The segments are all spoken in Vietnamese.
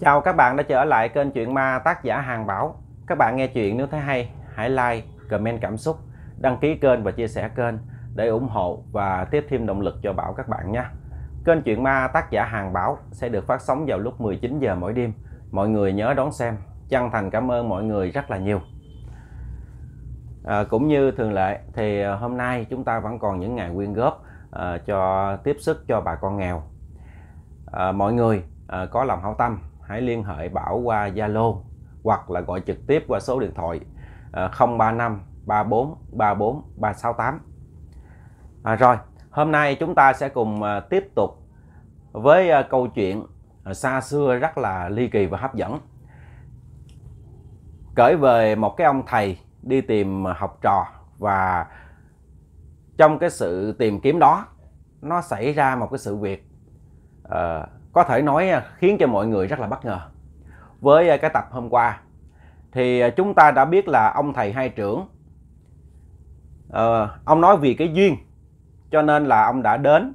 Chào các bạn đã trở lại kênh Chuyện Ma tác giả Hàng Bảo. Các bạn nghe chuyện nếu thấy hay, hãy like, comment cảm xúc, đăng ký kênh và chia sẻ kênh để ủng hộ và tiếp thêm động lực cho Bảo các bạn nhé. Kênh Chuyện Ma tác giả Hàng Bảo sẽ được phát sóng vào lúc 19 giờ mỗi đêm. Mọi người nhớ đón xem. Chân thành cảm ơn mọi người rất là nhiều. À, cũng như thường lệ thì hôm nay chúng ta vẫn còn những ngày quyên góp à, cho tiếp sức cho bà con nghèo. À, mọi người à, có lòng hảo tâm hãy liên hệ Bảo qua Zalo hoặc là gọi trực tiếp qua số điện thoại 035 34 34 368. À, rồi, hôm nay chúng ta sẽ cùng à, tiếp tục với à, câu chuyện à, xa xưa rất là ly kỳ và hấp dẫn. Kể về một cái ông thầy đi tìm học trò và trong cái sự tìm kiếm đó nó xảy ra một cái sự việc uh, có thể nói à, khiến cho mọi người rất là bất ngờ. Với à, cái tập hôm qua thì à, chúng ta đã biết là ông thầy hai trưởng ờ, ông nói vì cái duyên cho nên là ông đã đến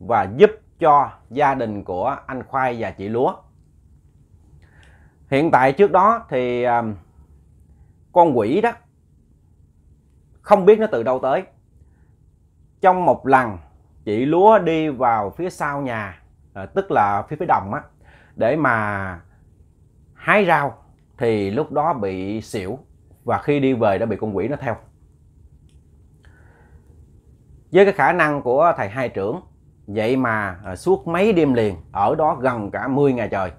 và giúp cho gia đình của anh khoai và chị lúa. Hiện tại trước đó thì con quỷ đó không biết nó từ đâu tới. Trong một lần chị lúa đi vào phía sau nhà Ờ, tức là phía phía đồng á để mà hái rau thì lúc đó bị xỉu và khi đi về đã bị con quỷ nó theo với cái khả năng của thầy hai trưởng vậy mà ờ, suốt mấy đêm liền ở đó gần cả 10 ngày trời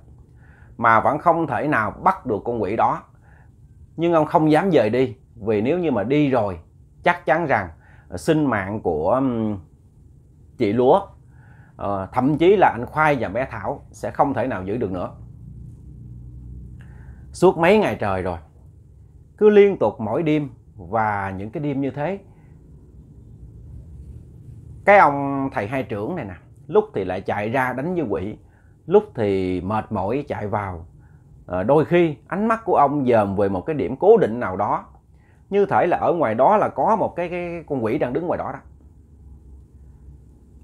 mà vẫn không thể nào bắt được con quỷ đó nhưng ông không dám về đi vì nếu như mà đi rồi chắc chắn rằng ờ, sinh mạng của chị lúa Ờ, thậm chí là anh khoai và bé thảo sẽ không thể nào giữ được nữa suốt mấy ngày trời rồi cứ liên tục mỗi đêm và những cái đêm như thế cái ông thầy hai trưởng này nè lúc thì lại chạy ra đánh với quỷ lúc thì mệt mỏi chạy vào à, đôi khi ánh mắt của ông dòm về một cái điểm cố định nào đó như thể là ở ngoài đó là có một cái, cái con quỷ đang đứng ngoài đó đó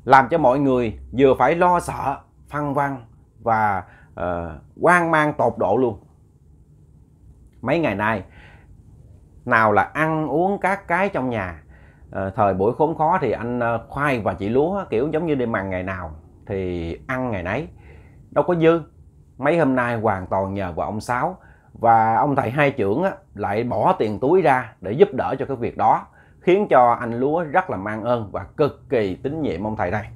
làm cho mọi người vừa phải lo sợ phân văng và uh, ờ, quan mang tột độ luôn mấy ngày nay nào là ăn uống các cái trong nhà à, thời buổi khốn khó thì anh ờ, khoai và chị lúa kiểu giống như đi mằn ngày nào thì ăn ngày nấy đâu có dư mấy hôm nay hoàn toàn nhờ vào ông sáu và ông thầy hai trưởng lại bỏ tiền túi ra để giúp đỡ cho cái việc đó khiến cho anh lúa rất là mang ơn và cực kỳ tín nhiệm ông thầy này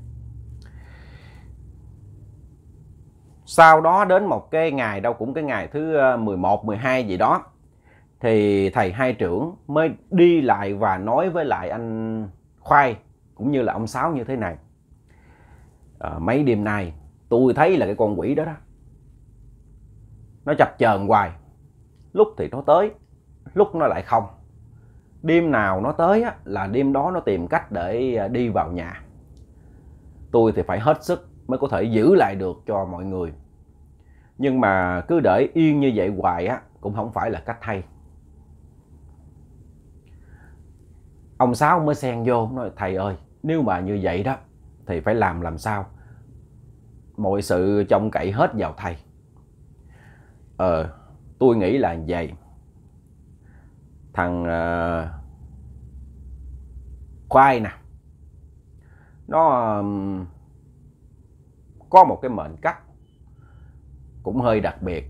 sau đó đến một cái ngày đâu cũng cái ngày thứ 11 ờ, 12 gì đó thì thầy hai trưởng mới đi lại và nói với lại anh khoai cũng như là ông sáu như thế này à, mấy đêm nay tôi thấy là cái con quỷ đó đó nó chập chờn hoài lúc thì nó tới lúc nó lại không đêm nào nó tới á, là đêm đó nó tìm cách để à, đi vào nhà tôi thì phải hết sức mới có thể giữ lại được cho mọi người nhưng mà cứ để yên như vậy hoài á cũng không phải là cách thay. ông sáu mới xen vô nói thầy ơi nếu mà như vậy đó thì phải làm làm sao mọi sự trông cậy hết vào thầy ờ tôi nghĩ là vậy thằng uh, ờ, quay nè nó um, có một cái mệnh cách cũng hơi đặc biệt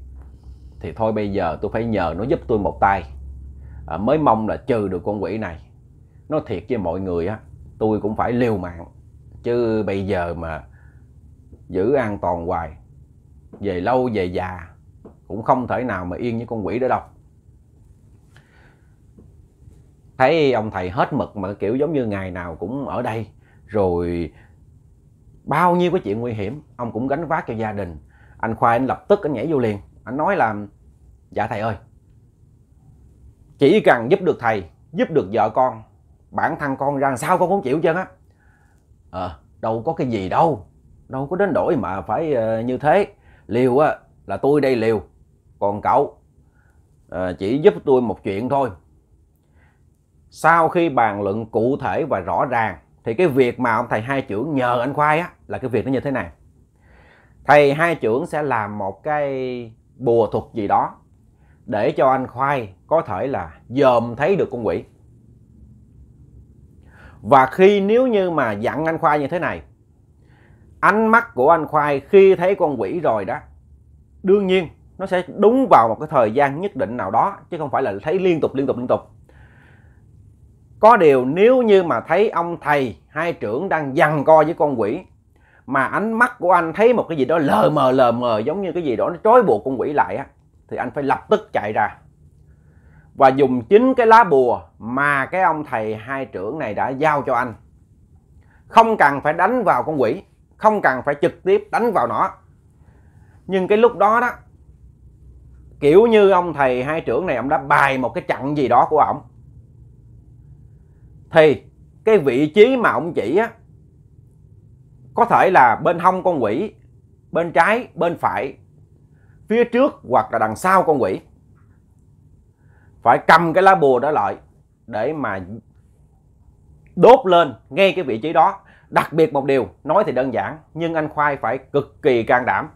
thì thôi bây giờ tôi phải nhờ nó giúp tôi một tay à, mới mong là trừ được con quỷ này nó thiệt với mọi người á tôi cũng phải liều mạng chứ bây giờ mà giữ an toàn hoài về lâu về già cũng không thể nào mà yên với con quỷ đó đâu thấy ông thầy hết mực mà kiểu giống như ngày nào cũng ở đây rồi bao nhiêu cái chuyện nguy hiểm ông cũng gánh vác cho gia đình anh khoa anh lập tức anh nhảy vô liền anh nói là dạ thầy ơi chỉ cần giúp được thầy giúp được vợ con bản thân con ra sao con cũng chịu chứ á ờ à, đâu có cái gì đâu đâu có đến đổi mà phải ờ, như thế liều á là tôi đây liều còn cậu ờ, chỉ giúp tôi một chuyện thôi sau khi bàn luận cụ thể và rõ ràng thì cái việc mà ông thầy hai trưởng nhờ anh khoai á là cái việc nó như thế này thầy hai trưởng sẽ làm một cái bùa thuật gì đó để cho anh khoai có thể là dòm thấy được con quỷ và khi nếu như mà dặn anh khoai như thế này ánh mắt của anh khoai khi thấy con quỷ rồi đó đương nhiên nó sẽ đúng vào một cái thời gian nhất định nào đó chứ không phải là thấy liên tục liên tục liên tục có điều nếu như mà thấy ông thầy hai trưởng đang dằn co với con quỷ mà ánh mắt của anh thấy một cái gì đó lờ mờ lờ mờ giống như cái gì đó nó trói buộc con quỷ lại á thì anh phải lập tức chạy ra và dùng chính cái lá bùa mà cái ông thầy hai trưởng này đã giao cho anh không cần phải đánh vào con quỷ không cần phải trực tiếp đánh vào nó nhưng cái lúc đó đó kiểu như ông thầy hai trưởng này ông đã bày một cái chặn gì đó của ổng thì cái vị trí mà ông chỉ á có thể là bên hông con quỷ bên trái bên phải phía trước hoặc là đằng sau con quỷ phải cầm cái lá bùa đó lại để mà đốt lên ngay cái vị trí đó đặc biệt một điều nói thì đơn giản nhưng anh khoai phải cực kỳ can đảm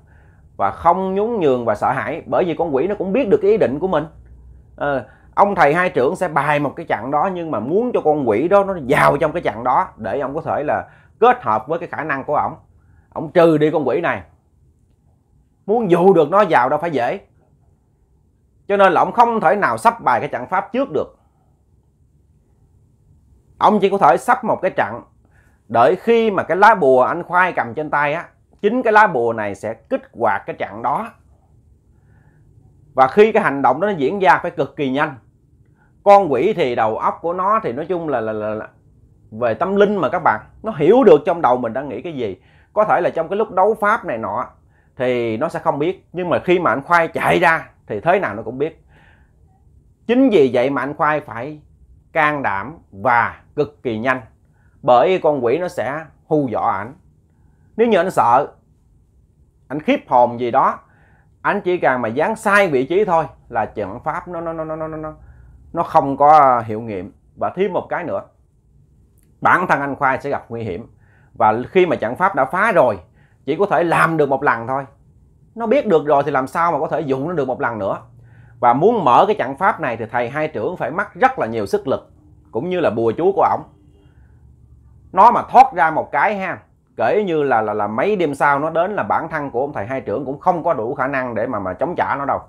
và không nhún nhường và sợ hãi bởi vì con quỷ nó cũng biết được cái ý định của mình à, ông thầy hai trưởng sẽ bài một cái chặng đó nhưng mà muốn cho con quỷ đó nó vào trong cái chặng đó để ông có thể là kết hợp với cái khả năng của ông, ông trừ đi con quỷ này muốn dụ được nó vào đâu phải dễ cho nên là ông không thể nào sắp bài cái trận pháp trước được Ông chỉ có thể sắp một cái trận đợi khi mà cái lá bùa anh khoai cầm trên tay á chính cái lá bùa này sẽ kích hoạt cái trận đó và khi cái hành động đó nó diễn ra phải cực kỳ nhanh con quỷ thì đầu óc của nó thì nói chung là là, là, là về tâm linh mà các bạn nó hiểu được trong đầu mình đang nghĩ cái gì có thể là trong cái lúc đấu pháp này nọ thì nó sẽ không biết nhưng mà khi mà anh khoai chạy ra thì thế nào nó cũng biết chính vì vậy mà anh khoai phải can đảm và cực kỳ nhanh bởi con quỷ nó sẽ hù dọa ảnh nếu như anh sợ anh khiếp hồn gì đó anh chỉ cần mà dán sai vị trí thôi là trận pháp nó nó nó nó nó nó nó không có hiệu nghiệm và thêm một cái nữa bản thân anh khoai sẽ gặp nguy hiểm và khi mà trận pháp đã phá rồi chỉ có thể làm được một lần thôi nó biết được rồi thì làm sao mà có thể dùng nó được một lần nữa và muốn mở cái trận pháp này thì thầy hai trưởng phải mất rất là nhiều sức lực cũng như là bùa chú của ổng nó mà thoát ra một cái ha kể như là là là mấy đêm sau nó đến là bản thân của ông thầy hai trưởng cũng không có đủ khả năng để mà mà chống trả nó đâu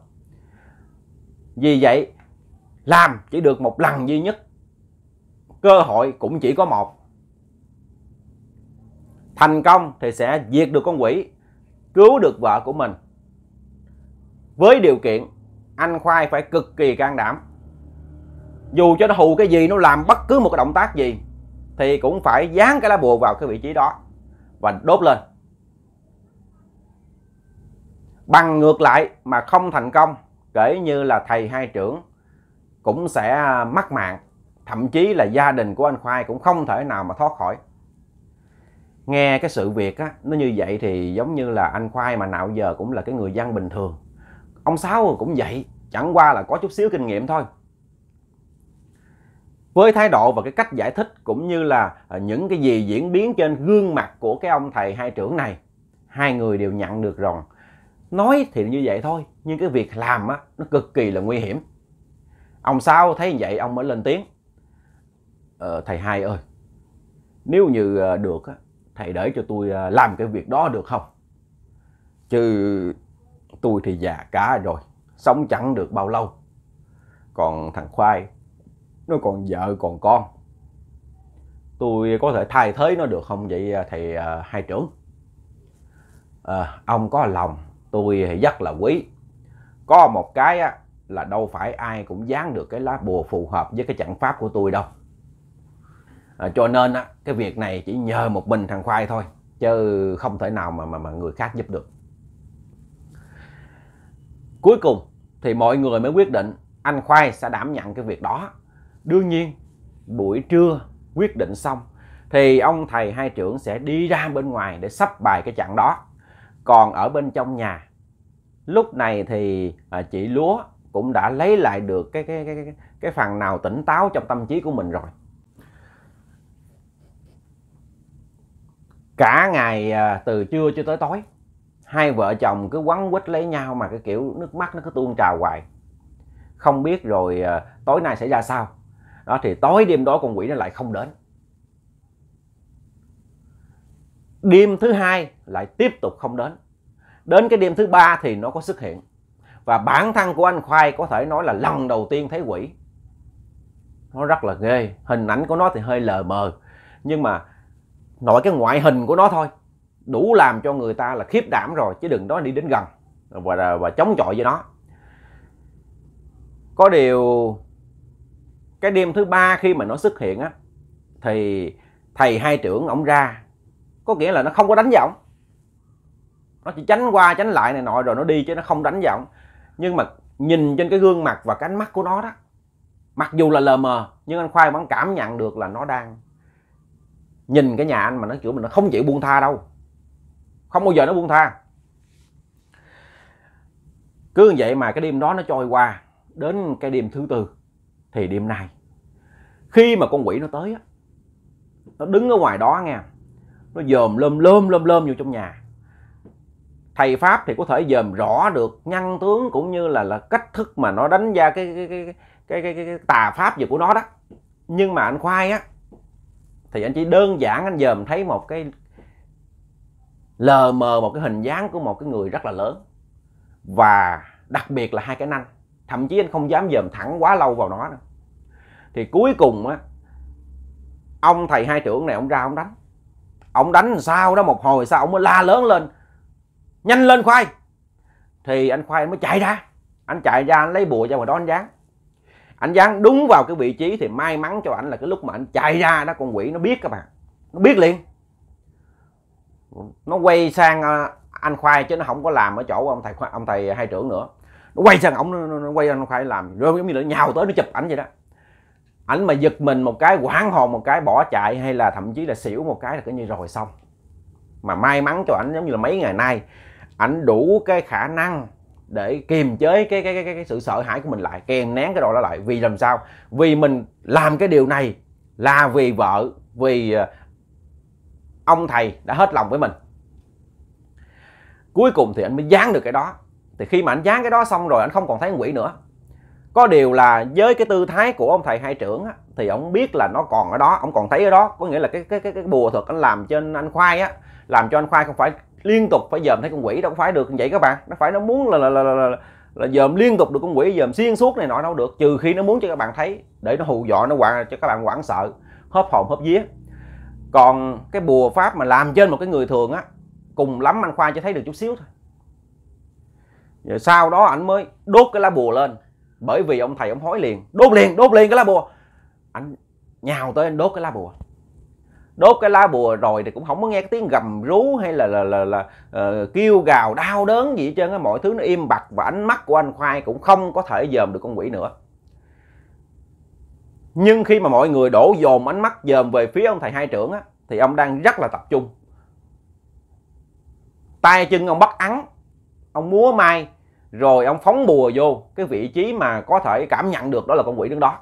vì vậy làm chỉ được một lần duy nhất cơ hội cũng chỉ có một thành công thì sẽ diệt được con quỷ cứu được vợ của mình với điều kiện anh khoai phải cực kỳ can đảm dù cho nó hù cái gì nó làm bất cứ một động tác gì thì cũng phải dán cái lá bùa vào cái vị trí đó và đốt lên bằng ngược lại mà không thành công kể như là thầy hai trưởng cũng sẽ à, mắc mạng thậm chí là gia đình của anh khoai cũng không thể nào mà thoát khỏi nghe cái sự việc á nó như vậy thì giống như là anh khoai mà nào giờ cũng là cái người dân bình thường ông sáu cũng vậy chẳng qua là có chút xíu kinh nghiệm thôi với thái độ và cái cách giải thích cũng như là à, những cái gì diễn biến trên gương mặt của cái ông thầy hai trưởng này hai người đều nhận được rồi nói thì như vậy thôi nhưng cái việc làm á nó cực kỳ là nguy hiểm ông sao thấy vậy ông mới lên tiếng ờ, thầy hai ơi nếu như à, được thầy để cho tôi à, làm cái việc đó được không chứ tôi thì già cả rồi sống chẳng được bao lâu còn thằng khoai nó còn vợ còn con tôi có thể thay thế nó được không vậy à, thầy à, hai trưởng à, ông có lòng tôi rất là quý có một cái á, là đâu phải ai cũng dán được cái lá bùa phù hợp với cái trận pháp của tôi đâu à, cho nên á, cái việc này chỉ nhờ một mình thằng khoai thôi chứ không thể nào mà mà, mà người khác giúp được cuối cùng thì mọi người mới quyết định anh khoai sẽ đảm nhận cái việc đó đương nhiên buổi trưa quyết định xong thì ông thầy hai trưởng sẽ đi ra bên ngoài để sắp bài cái chặng đó còn ở bên trong nhà lúc này thì à, chị lúa cũng đã lấy lại được cái cái cái cái phần nào tỉnh táo trong tâm trí của mình rồi cả ngày à, từ trưa cho tới tối hai vợ chồng cứ quấn quýt lấy nhau mà cái kiểu nước mắt nó cứ tuôn trào hoài không biết rồi à, tối nay sẽ ra sao đó thì tối đêm đó con quỷ nó lại không đến đêm thứ hai lại tiếp tục không đến đến cái đêm thứ ba thì nó có xuất hiện và bản thân của anh khoai có thể nói là lần đầu tiên thấy quỷ nó rất là ghê hình ảnh của nó thì hơi lờ mờ nhưng mà nội cái ngoại hình của nó thôi đủ làm cho người ta là khiếp đảm rồi chứ đừng nói đi đến gần và và chống chọi với nó có điều cái đêm thứ ba khi mà nó xuất hiện á thì thầy hai trưởng ổng ra có nghĩa là nó không có đánh vào nó chỉ tránh qua tránh lại này nọ rồi nó đi chứ nó không đánh vào nhưng mà nhìn trên cái gương mặt và cái ánh mắt của nó đó mặc dù là lờ mờ nhưng anh khoai vẫn cảm nhận được là nó đang nhìn cái nhà anh mà nó kiểu mình nó không chịu buông tha đâu không bao giờ nó buông tha cứ như vậy mà cái đêm đó nó trôi qua đến cái đêm thứ tư thì đêm nay khi mà con quỷ nó tới á nó đứng ở ngoài đó nghe nó dòm lơm lơm lơm lơm vô trong nhà thầy pháp thì có thể dòm rõ được nhân tướng cũng như là là cách thức mà nó đánh ra cái cái cái cái cái, cái, cái tà pháp gì của nó đó nhưng mà anh khoai á thì anh chỉ đơn giản anh dòm thấy một cái lờ mờ một cái hình dáng của một cái người rất là lớn và đặc biệt là hai cái nanh thậm chí anh không dám dòm thẳng quá lâu vào nó nữa. thì cuối cùng á ông thầy hai trưởng này ông ra ông đánh ông đánh sao đó một hồi sao ông mới la lớn lên nhanh lên khoai thì anh khoai mới chạy ra anh chạy ra anh lấy bùa ra ngoài đó anh dán anh dán đúng vào cái vị trí thì may mắn cho anh là cái lúc mà anh chạy ra đó con quỷ nó biết các bạn nó biết liền nó quay sang à, anh khoai chứ nó không có làm ở chỗ ông thầy ông thầy hai trưởng nữa nó quay sang ổng nó, nó, nó quay ra nó phải làm rồi giống như là nhào tới nó chụp ảnh vậy đó ảnh mà giật mình một cái quảng hồn một cái bỏ chạy hay là thậm chí là xỉu một cái là coi như rồi xong mà may mắn cho ảnh giống như là mấy ngày nay ảnh đủ cái khả năng để kiềm chế cái cái cái cái sự sợ hãi của mình lại kèm nén cái đó lại vì làm sao vì mình làm cái điều này là vì vợ vì ờ, ông thầy đã hết lòng với mình cuối cùng thì anh mới dán được cái đó thì khi mà anh dán cái đó xong rồi anh không còn thấy con quỷ nữa có điều là với cái tư thái của ông thầy hai trưởng á, thì ông biết là nó còn ở đó ông còn thấy ở đó có nghĩa là cái cái cái, cái bùa thuật anh làm trên anh khoai á làm cho anh khoai không phải liên tục phải dòm thấy con quỷ đâu không phải được như vậy các bạn nó phải nó muốn là là là, là, là là dòm liên tục được con quỷ dòm xuyên suốt này nọ đâu được trừ khi nó muốn cho các bạn thấy để nó hù dọa nó quạ cho các bạn hoảng sợ hớp hồn hớp vía còn cái bùa pháp mà làm trên một cái người thường á cùng lắm anh khoai chỉ thấy được chút xíu thôi rồi sau đó ảnh mới đốt cái lá bùa lên bởi vì ông thầy ông hối liền đốt liền đốt liền cái lá bùa anh nhào tới anh đốt cái lá bùa đốt cái lá bùa rồi thì cũng không có nghe cái tiếng gầm rú hay là là là, là uh, kêu gào đau đớn gì hết trơn á mọi thứ nó im bặt và ánh mắt của anh khoai cũng không có thể dòm được con quỷ nữa nhưng khi mà mọi người đổ dồn ánh mắt dòm về phía ông thầy hai trưởng á thì ông đang rất là tập trung tay chân ông bắt ắn ông múa mai rồi ông phóng bùa vô cái vị trí mà có thể cảm nhận được đó là con quỷ đứng đó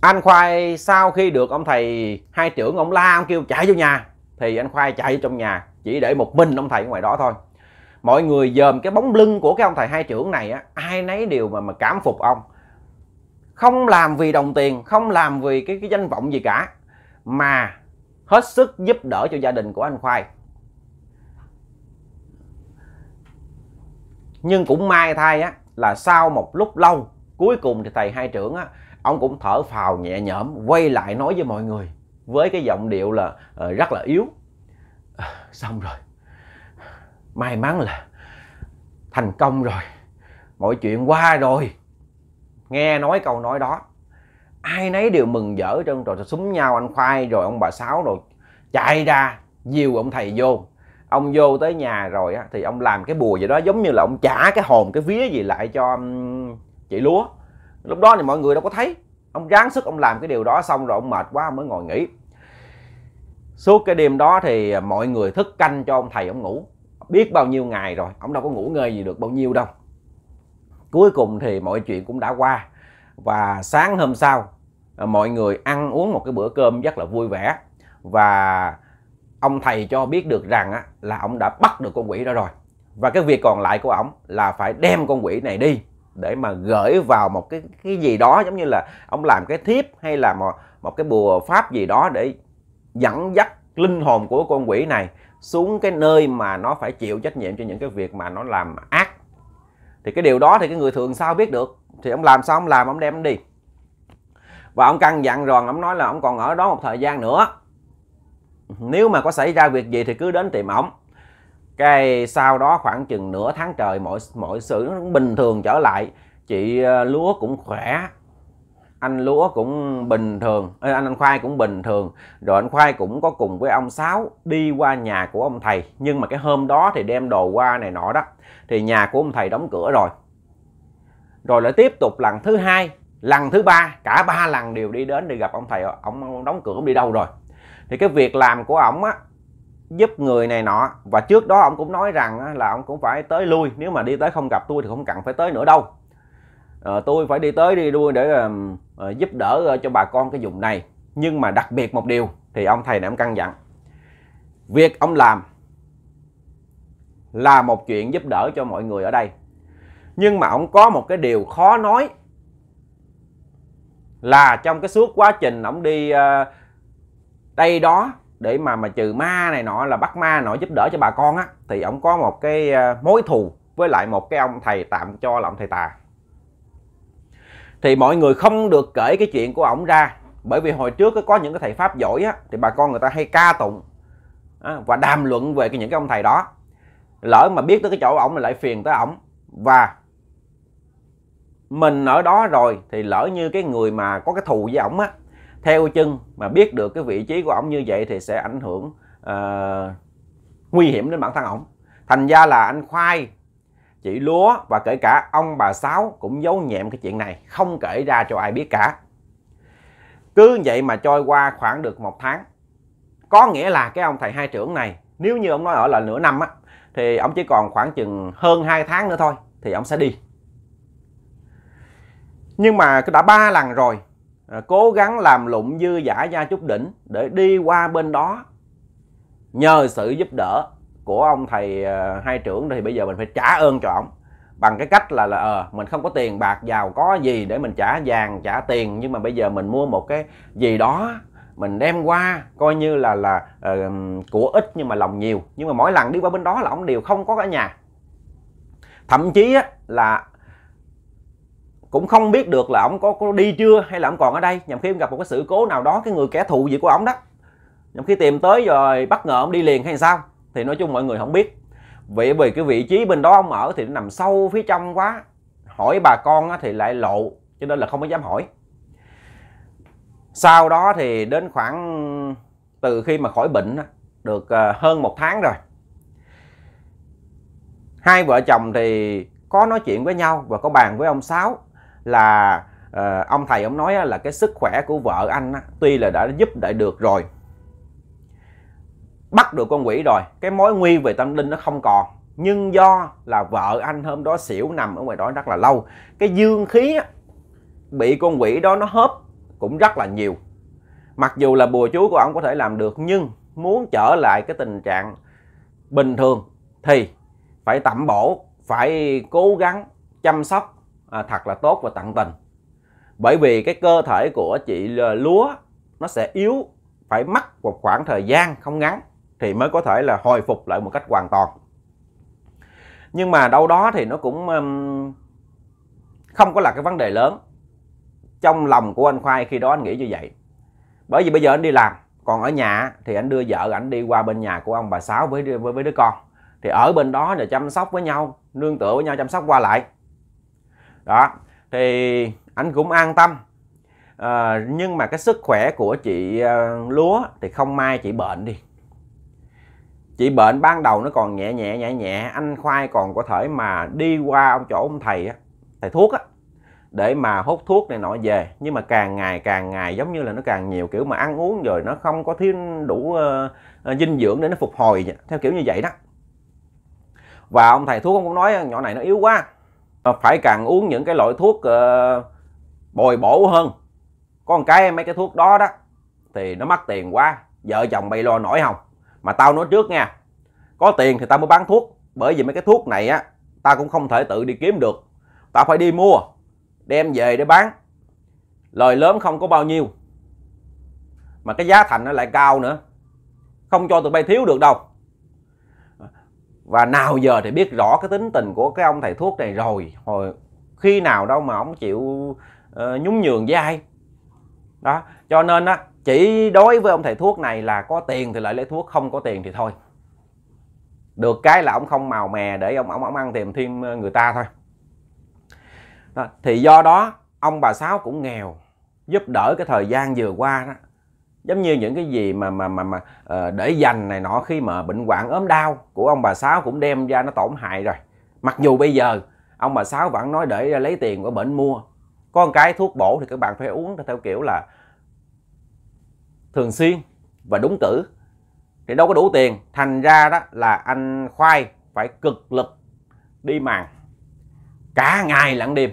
anh khoai sau khi được ông thầy hai trưởng ông la ông kêu chạy vô nhà thì anh khoai chạy vô trong nhà chỉ để một mình ông thầy ngoài đó thôi mọi người dòm cái bóng lưng của cái ông thầy hai trưởng này á ai nấy đều mà mà cảm phục ông không làm vì đồng tiền không làm vì cái, cái danh vọng gì cả mà hết sức giúp đỡ cho gia đình của anh khoai nhưng cũng may thay á là sau một lúc lâu cuối cùng thì thầy hai trưởng á ông cũng thở phào nhẹ nhõm quay lại nói với mọi người với cái giọng điệu là uh, rất là yếu à, xong rồi may mắn là thành công rồi mọi chuyện qua rồi nghe nói câu nói đó ai nấy đều mừng rỡ trơn rồi súng nhau anh khoai rồi ông bà sáu rồi chạy ra dìu ông thầy vô ông vô tới nhà rồi á thì ông làm cái bùa gì đó giống như là ông trả cái hồn cái vía gì lại cho chị lúa lúc đó thì mọi người đâu có thấy ông ráng sức ông làm cái điều đó xong rồi ông mệt quá ông mới ngồi nghỉ suốt cái đêm đó thì mọi người thức canh cho ông thầy ông ngủ biết bao nhiêu ngày rồi ông đâu có ngủ ngơi gì được bao nhiêu đâu cuối cùng thì mọi chuyện cũng đã qua và sáng hôm sau ờ, mọi người ăn uống một cái bữa cơm rất là vui vẻ và ông thầy cho biết được rằng á, là ông đã bắt được con quỷ đó rồi và cái việc còn lại của ông là phải đem con quỷ này đi để mà gửi vào một cái cái gì đó giống như là ông làm cái thiếp hay là một, một cái bùa pháp gì đó để dẫn dắt linh hồn của con quỷ này xuống cái nơi mà nó phải chịu trách nhiệm cho những cái việc mà nó làm ác thì cái điều đó thì cái người thường sao biết được thì ông làm sao ông làm ông đem ông đi và ông căn dặn rằng ông nói là ông còn ở đó một thời gian nữa nếu mà có xảy ra việc gì thì cứ đến tìm ổng cái sau đó khoảng chừng nửa tháng trời mọi mọi sự nó bình thường trở lại chị ờ, lúa cũng khỏe anh lúa cũng bình thường anh anh khoai cũng bình thường rồi anh khoai cũng có cùng với ông sáu đi qua nhà của ông thầy nhưng mà cái hôm đó thì đem đồ qua này nọ đó thì nhà của ông thầy đóng cửa rồi rồi lại tiếp tục lần thứ hai lần thứ ba cả ba lần đều đi đến để gặp ông thầy ông đóng cửa ông đi đâu rồi thì cái việc làm của ổng á giúp người này nọ và trước đó ông cũng nói rằng á, là ông cũng phải tới lui nếu mà đi tới không gặp tôi thì không cần phải tới nữa đâu à, tôi phải đi tới đi lui để uh, giúp đỡ ờ, cho bà con cái vùng này nhưng mà đặc biệt một điều thì ông thầy này ông căn dặn việc ông làm là một chuyện giúp đỡ cho mọi người ở đây nhưng mà ông có một cái điều khó nói là trong cái suốt quá trình ông đi uh, đây đó để mà mà trừ ma này nọ là bắt ma nọ giúp đỡ cho bà con á thì ông có một cái ờ, mối thù với lại một cái ông thầy tạm cho là ông thầy tà thì mọi người không được kể cái chuyện của ổng ra bởi vì hồi trước có những cái thầy pháp giỏi á thì bà con người ta hay ca tụng và đàm luận về cái những cái ông thầy đó lỡ mà biết tới cái chỗ ổng là lại phiền tới ổng và mình ở đó rồi thì lỡ như cái người mà có cái thù với ổng á theo chân mà biết được cái vị trí của ổng như vậy thì sẽ ảnh hưởng uh, nguy hiểm đến bản thân ổng thành ra là anh khoai chị lúa và kể cả ông bà sáu cũng giấu nhẹm cái chuyện này không kể ra cho ai biết cả cứ vậy mà trôi qua khoảng được một tháng có nghĩa là cái ông thầy hai trưởng này nếu như ông nói ở là nửa năm á thì ông chỉ còn khoảng chừng hơn hai tháng nữa thôi thì ông sẽ đi nhưng mà đã ba lần rồi cố gắng làm lụng dư giả gia chút đỉnh để đi qua bên đó nhờ sự giúp đỡ của ông thầy ờ, hai trưởng thì bây giờ mình phải trả ơn cho ông bằng cái cách là là ờ mình không có tiền bạc giàu có gì để mình trả vàng trả tiền nhưng mà bây giờ mình mua một cái gì đó mình đem qua coi như là là uh, của ít nhưng mà lòng nhiều nhưng mà mỗi lần đi qua bên đó là ông đều không có cả nhà thậm chí á, là cũng không biết được là ông có, có đi chưa hay là ông còn ở đây nhằm khi em gặp một cái sự cố nào đó cái người kẻ thù gì của ông đó nhằm khi tìm tới rồi bất ngờ ông đi liền hay sao thì nói chung mọi người không biết Vì vì cái vị trí bên đó ông ở thì nó nằm sâu phía trong quá hỏi bà con thì lại lộ cho nên là không có dám hỏi sau đó thì đến khoảng từ khi mà khỏi bệnh được ờ, hơn một tháng rồi hai vợ chồng thì có nói chuyện với nhau và có bàn với ông sáu là uh, ông thầy ông nói là cái sức khỏe của vợ anh á, tuy là đã giúp đỡ được rồi bắt được con quỷ rồi cái mối nguy về tâm linh nó không còn nhưng do là vợ anh hôm đó xỉu nằm ở ngoài đó rất là lâu cái dương khí á, bị con quỷ đó nó hớp cũng rất là nhiều mặc dù là bùa chú của ông có thể làm được nhưng muốn trở lại cái tình trạng bình thường thì phải tẩm bổ phải cố gắng chăm sóc à, thật là tốt và tận tình bởi vì cái cơ thể của chị ờ, lúa nó sẽ yếu phải mất một khoảng thời gian không ngắn thì mới có thể là hồi phục lại một cách hoàn toàn nhưng mà đâu đó thì nó cũng um, không có là cái vấn đề lớn trong lòng của anh khoai khi đó anh nghĩ như vậy bởi vì bây giờ anh đi làm còn ở nhà thì anh đưa vợ anh đi qua bên nhà của ông bà sáu với với, với đứa con thì ở bên đó là chăm sóc với nhau nương tựa với nhau chăm sóc qua lại đó thì anh cũng an tâm à, nhưng mà cái sức khỏe của chị à, lúa thì không may chị bệnh đi chị bệnh ban đầu nó còn nhẹ nhẹ nhẹ nhẹ anh khoai còn có thể mà đi qua ông chỗ ông thầy á thầy thuốc á để mà hút thuốc này nọ về nhưng mà càng ngày càng ngày giống như là nó càng nhiều kiểu mà ăn uống rồi nó không có thiếu đủ uh, dinh dưỡng để nó phục hồi theo kiểu như vậy đó và ông thầy thuốc cũng nói nhỏ này nó yếu quá Ờ, phải càng uống những cái loại thuốc ờ, bồi bổ hơn con cái mấy cái thuốc đó đó thì nó mất tiền quá vợ chồng bay lo nổi không mà tao nói trước nha có tiền thì tao mới bán thuốc bởi vì mấy cái thuốc này á tao cũng không thể tự đi kiếm được tao phải đi mua đem về để bán lời lớn không có bao nhiêu mà cái giá thành nó lại cao nữa không cho tụi bay thiếu được đâu và nào giờ thì biết rõ cái tính tình của cái ông thầy thuốc này rồi hồi khi nào đâu mà ông chịu uh, nhún nhường với ai đó cho nên á chỉ đối với ông thầy thuốc này là có tiền thì lại lấy thuốc không có tiền thì thôi được cái là ông không màu mè để ông ông ông ăn tìm thêm ờ, người ta thôi đó. thì do đó ông bà sáu cũng nghèo giúp đỡ cái thời gian vừa qua đó giống như những cái gì mà mà mà mà ờ, để dành này nọ khi mà bệnh hoạn ốm đau của ông bà sáu cũng đem ra nó tổn hại rồi mặc dù bây giờ ông bà sáu vẫn nói để lấy tiền của bệnh mua có một cái thuốc bổ thì các bạn phải uống theo kiểu là thường xuyên và đúng cử thì đâu có đủ tiền thành ra đó là anh khoai phải cực lực đi màng cả ngày lẫn đêm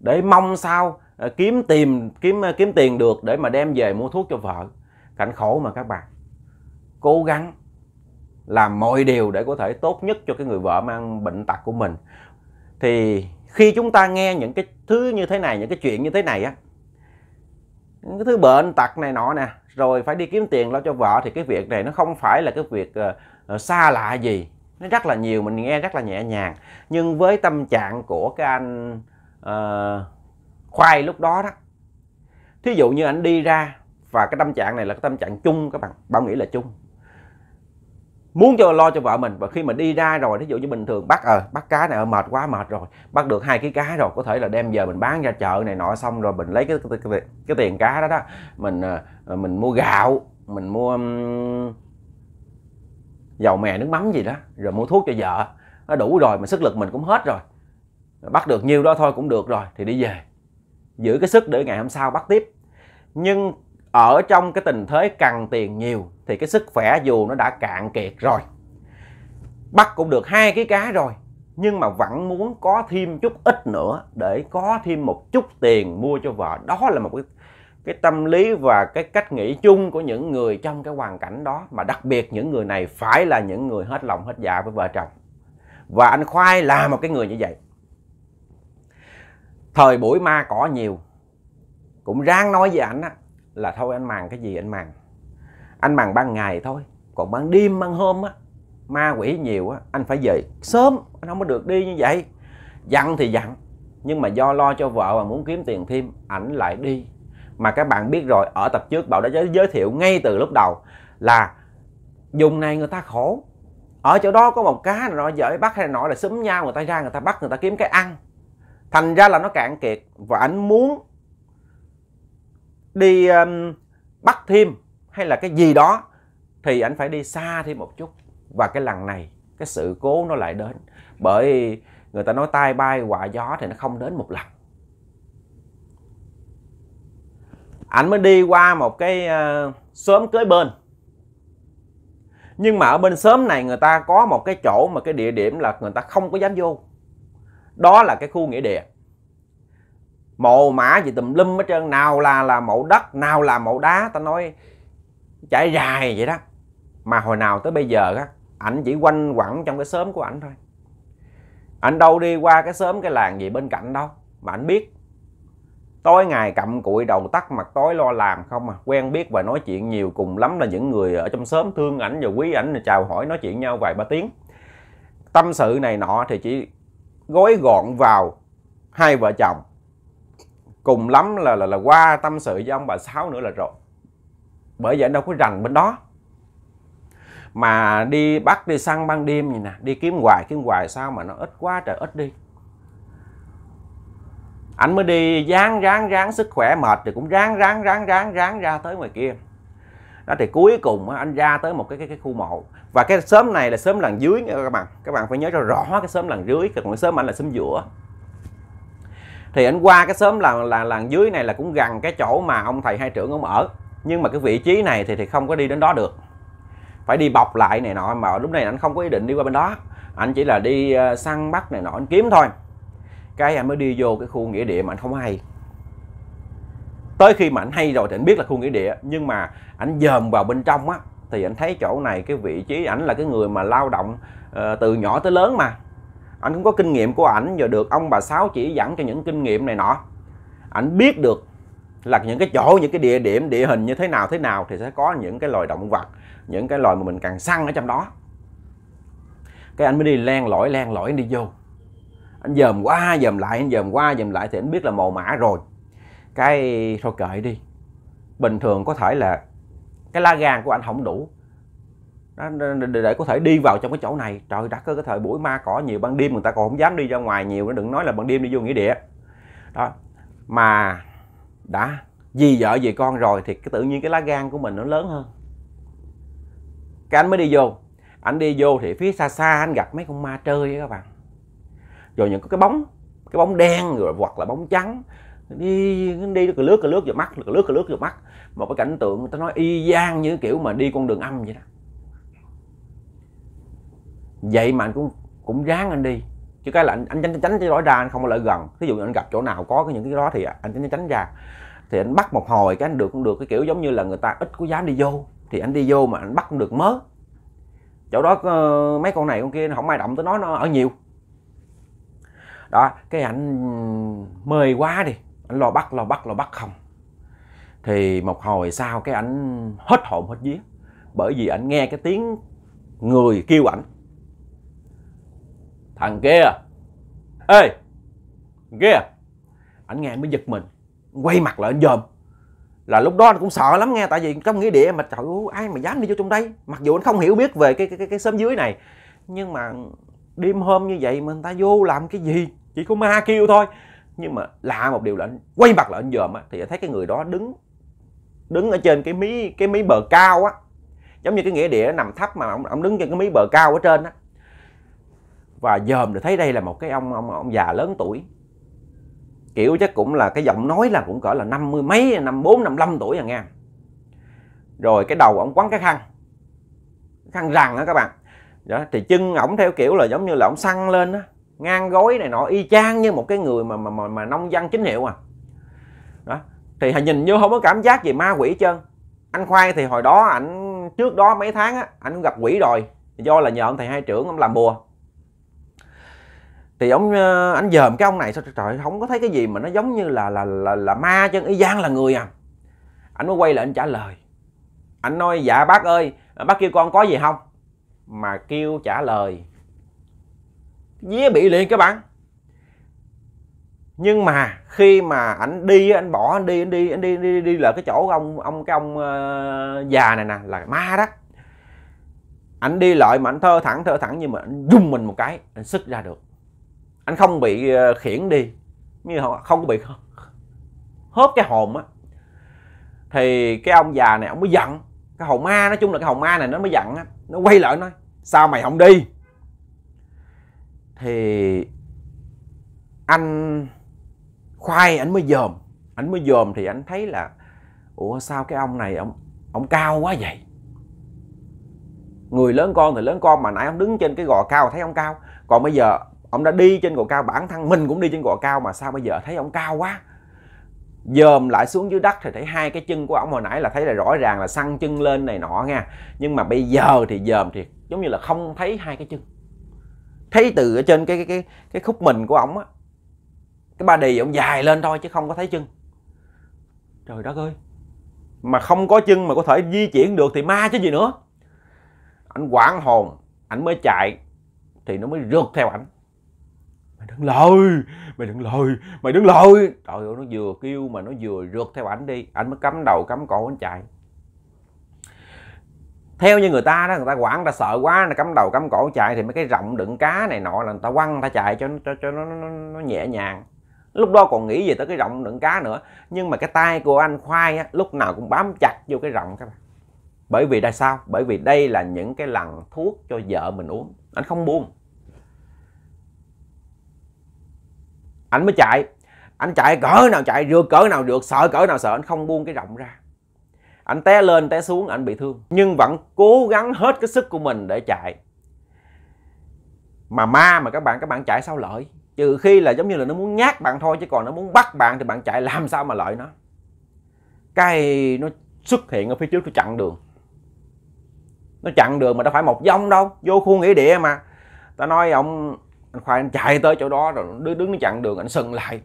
để mong sao Ờ, kiếm tìm kiếm ờ, kiếm tiền được để mà đem về mua thuốc cho vợ cảnh khổ mà các bạn cố gắng làm mọi điều để có thể tốt nhất cho cái người vợ mang bệnh tật của mình thì khi chúng ta nghe những cái thứ như thế này những cái chuyện như thế này á những cái thứ bệnh tật này nọ nè rồi phải đi kiếm tiền lo cho vợ thì cái việc này nó không phải là cái việc uh, xa lạ gì nó rất là nhiều mình nghe rất là nhẹ nhàng nhưng với tâm trạng của cái anh uh, khoai lúc đó đó thí dụ như anh đi ra và cái tâm trạng này là cái tâm trạng chung các bạn bảo nghĩ là chung muốn cho lo cho vợ mình và khi mình đi ra rồi thí dụ như bình thường bắt ờ à, bắt cá này à, mệt quá mệt rồi bắt được hai cái cá rồi có thể là đem giờ mình bán ra chợ này nọ xong rồi mình lấy cái cái, cái, cái tiền cá đó đó mình ờ, ờ, mình mua gạo mình mua um, dầu mè nước mắm gì đó rồi mua thuốc cho vợ nó đủ rồi mà sức lực mình cũng hết rồi bắt được nhiêu đó thôi cũng được rồi thì đi về giữ cái sức để ngày hôm sau bắt tiếp nhưng ở trong cái tình thế cần tiền nhiều thì cái sức khỏe dù nó đã cạn kiệt rồi bắt cũng được hai cái cá rồi nhưng mà vẫn muốn có thêm chút ít nữa để có thêm một chút tiền mua cho vợ đó là một cái cái tâm lý và cái cách nghĩ chung của những người trong cái hoàn cảnh đó mà đặc biệt những người này phải là những người hết lòng hết dạ với vợ chồng và anh khoai là một cái người như vậy thời buổi ma cỏ nhiều cũng ráng nói với ảnh là thôi anh màng cái gì anh màng anh màng ban ngày thôi còn ban đêm ban hôm á ma quỷ nhiều á anh phải về sớm anh không có được đi như vậy dặn thì dặn nhưng mà do lo cho vợ và muốn kiếm tiền thêm ảnh lại đi mà các bạn biết rồi ở tập trước bảo đã giới thiệu ngay từ lúc đầu là dùng này người ta khổ ở chỗ đó có một cá nào nọ vợ bắt hay nọ là xúm nhau người ta ra người ta bắt người ta kiếm cái ăn thành ra là nó cạn kiệt và ảnh muốn đi um, bắt thêm hay là cái gì đó thì ảnh phải đi xa thêm một chút và cái lần này cái sự cố nó lại đến bởi người ta nói tai bay quả gió thì nó không đến một lần ảnh mới đi qua một cái uh, xóm kế bên nhưng mà ở bên xóm này người ta có một cái chỗ mà cái địa điểm là người ta không có dám vô đó là cái khu nghĩa địa mộ mã gì tùm lum hết trơn nào là là mộ đất nào là mộ đá ta nói trải dài vậy đó mà hồi nào tới bây giờ á ảnh chỉ quanh quẩn trong cái xóm của ảnh thôi ảnh đâu đi qua cái xóm cái làng gì bên cạnh đâu mà ảnh biết tối ngày cặm cụi đầu tắt mặt tối lo làm không à quen biết và nói chuyện nhiều cùng lắm là những người ở trong xóm thương ảnh và quý ảnh chào hỏi nói chuyện nhau vài ba tiếng tâm sự này nọ thì chỉ gói gọn vào hai vợ chồng cùng lắm là là, là qua tâm sự với ông bà sáu nữa là rồi bởi vậy đâu có rành bên đó mà đi bắt đi săn ban đêm gì nè đi kiếm hoài kiếm hoài sao mà nó ít quá trời ít đi anh mới đi ráng ráng ráng sức khỏe mệt thì cũng ráng ráng ráng ráng ráng ra tới ngoài kia đó thì cuối cùng anh ra tới một cái cái, cái khu mộ và cái xóm này là xóm lần dưới các bạn các bạn phải nhớ cho rõ cái xóm lần dưới còn cái xóm anh là xóm giữa thì anh qua cái xóm là là làng dưới này là cũng gần cái chỗ mà ông thầy hai trưởng ông ở nhưng mà cái vị trí này thì thì không có đi đến đó được phải đi bọc lại này nọ mà lúc này anh không có ý định đi qua bên đó anh chỉ là đi ờ, săn bắt này nọ anh kiếm thôi cái anh mới đi vô cái khu nghĩa địa mà anh không hay tới khi mà ảnh hay rồi thì ảnh biết là khu nghĩa địa nhưng mà ảnh dòm vào bên trong á thì ảnh thấy chỗ này cái vị trí ảnh là cái người mà lao động uh, từ nhỏ tới lớn mà ảnh cũng có kinh nghiệm của ảnh và được ông bà sáu chỉ dẫn cho những kinh nghiệm này nọ ảnh biết được là những cái chỗ những cái địa điểm địa hình như thế nào thế nào thì sẽ có những cái loài động vật những cái loài mà mình cần săn ở trong đó cái anh mới đi len lỏi len lỏi đi vô anh dòm qua dòm lại anh dòm qua dòm lại thì anh biết là màu mã rồi cái thôi kệ đi bình thường có thể là cái lá gan của anh không đủ đó, để, có thể đi vào trong cái chỗ này trời đất ơi cái thời buổi ma cỏ nhiều ban đêm người ta còn không dám đi ra ngoài nhiều nó đừng nói là ban đêm đi vô nghĩa địa đó mà đã vì vợ vì con rồi thì cái tự nhiên cái lá gan của mình nó lớn hơn cái anh mới đi vô anh đi vô thì phía xa xa anh gặp mấy con ma chơi các bạn rồi những cái bóng cái bóng đen rồi hoặc là bóng trắng đi đi cứ lướt cứ lướt vào mắt lướt cứ lướt vào mắt một cái cảnh tượng người ta nói y gian như kiểu mà đi con đường âm vậy đó vậy mà anh cũng cũng ráng anh đi chứ cái là anh, anh tránh tránh cái lối ra anh không có lại gần ví dụ anh gặp chỗ nào có cái những cái đó thì anh tránh tránh ra thì anh bắt một hồi cái anh được cũng được cái kiểu giống như là người ta ít có dám đi vô thì anh đi vô mà anh bắt cũng được mớ chỗ đó ờ, mấy con này con kia không ai động tới nó nó ở nhiều đó cái anh ừ, mời quá đi lo bắt lo bắt lo bắt không thì một hồi sau cái ảnh hết hồn hết vía bởi vì ảnh nghe cái tiếng người kêu ảnh thằng kia ê thằng kia ảnh nghe mới giật mình quay mặt lại anh dòm là lúc đó anh cũng sợ lắm nghe tại vì trong nghĩa địa mà trời ơi ai mà dám đi vô trong đây mặc dù anh không hiểu biết về cái cái cái, cái xóm dưới này nhưng mà đêm hôm như vậy mà người ta vô làm cái gì chỉ có ma kêu thôi nhưng mà lạ một điều là anh quay mặt lại anh dòm á thì anh thấy cái người đó đứng đứng ở trên cái mí cái mí bờ cao á giống như cái nghĩa địa nằm thấp mà ông, ông đứng trên cái mí bờ cao ở trên á và dòm thì thấy đây là một cái ông ông ông già lớn tuổi kiểu chắc cũng là cái giọng nói là cũng cỡ là năm mươi mấy năm bốn năm năm tuổi à nghe rồi cái đầu ông quấn cái khăn khăn rằng á các bạn đó thì chân ổng theo kiểu là giống như là ổng săn lên á ngang gối này nọ y chang như một cái người mà mà mà, mà nông dân chính hiệu à đó thì nhìn như không có cảm giác gì ma quỷ chân. anh khoai thì hồi đó ảnh trước đó mấy tháng á ảnh cũng gặp quỷ rồi do là nhờ ông thầy hai trưởng ông làm bùa thì ông anh ờ, dòm cái ông này sao trời không có thấy cái gì mà nó giống như là là là, là ma chứ y gian là người à anh mới quay lại anh trả lời anh nói dạ bác ơi bác kêu con có gì không mà kêu trả lời día bị liền các bạn nhưng mà khi mà ảnh đi anh bỏ anh đi anh đi anh đi anh đi, đi, đi là cái chỗ ông ông cái ông uh, già này nè là ma đó anh đi lại mà anh thơ thẳng thơ thẳng nhưng mà anh dùng mình một cái anh sức ra được anh không bị ờ, khiển đi như không bị hớp cái hồn á thì cái ông già này ông mới giận cái hồn ma nói chung là cái hồn ma này nó mới giận á nó quay lại nói sao mày không đi thì anh khoai anh mới dòm anh mới dòm thì anh thấy là ủa sao cái ông này ông ông cao quá vậy người lớn con thì lớn con mà nãy ông đứng trên cái gò cao thấy ông cao còn bây giờ ông đã đi trên gò cao bản thân mình cũng đi trên gò cao mà sao bây giờ thấy ông cao quá dòm lại xuống dưới đất thì thấy hai cái chân của ông hồi nãy là thấy là rõ ràng là săn chân lên này nọ nha nhưng mà bây giờ thì dòm thì giống như là không thấy hai cái chân thấy từ ở trên cái cái cái, cái khúc mình của ổng á cái ba đì ổng dài lên thôi chứ không có thấy chân trời đất ơi mà không có chân mà có thể di chuyển được thì ma chứ gì nữa ảnh quảng hồn ảnh mới chạy thì nó mới rượt theo ảnh mày đừng lôi mày đừng lôi mày đừng lôi trời ơi nó vừa kêu mà nó vừa rượt theo ảnh đi ảnh mới cắm đầu cắm cổ anh chạy theo như người ta đó người ta quản người ta sợ quá là cắm đầu cắm cổ chạy thì mấy cái rộng đựng cá này nọ là người ta quăng người ta chạy cho cho, cho nó, nó, nó nhẹ nhàng lúc đó còn nghĩ về tới cái rộng đựng cá nữa nhưng mà cái tay của anh khoai á, lúc nào cũng bám chặt vô cái rộng các bạn bởi vì tại sao bởi vì đây là những cái lần thuốc cho vợ mình uống anh không buông anh mới chạy anh chạy cỡ nào chạy được cỡ nào được sợ cỡ nào sợ anh không buông cái rộng ra anh té lên té xuống anh bị thương nhưng vẫn cố gắng hết cái sức của mình để chạy mà ma mà các bạn các bạn chạy sao lợi trừ khi là giống như là nó muốn nhát bạn thôi chứ còn nó muốn bắt bạn thì bạn chạy làm sao mà lợi nó cái nó xuất hiện ở phía trước nó chặn đường nó chặn đường mà đâu phải một dông đâu vô khu nghĩa địa mà ta nói ông anh khoai anh chạy tới chỗ đó rồi đứng đứng nó chặn đường anh sừng lại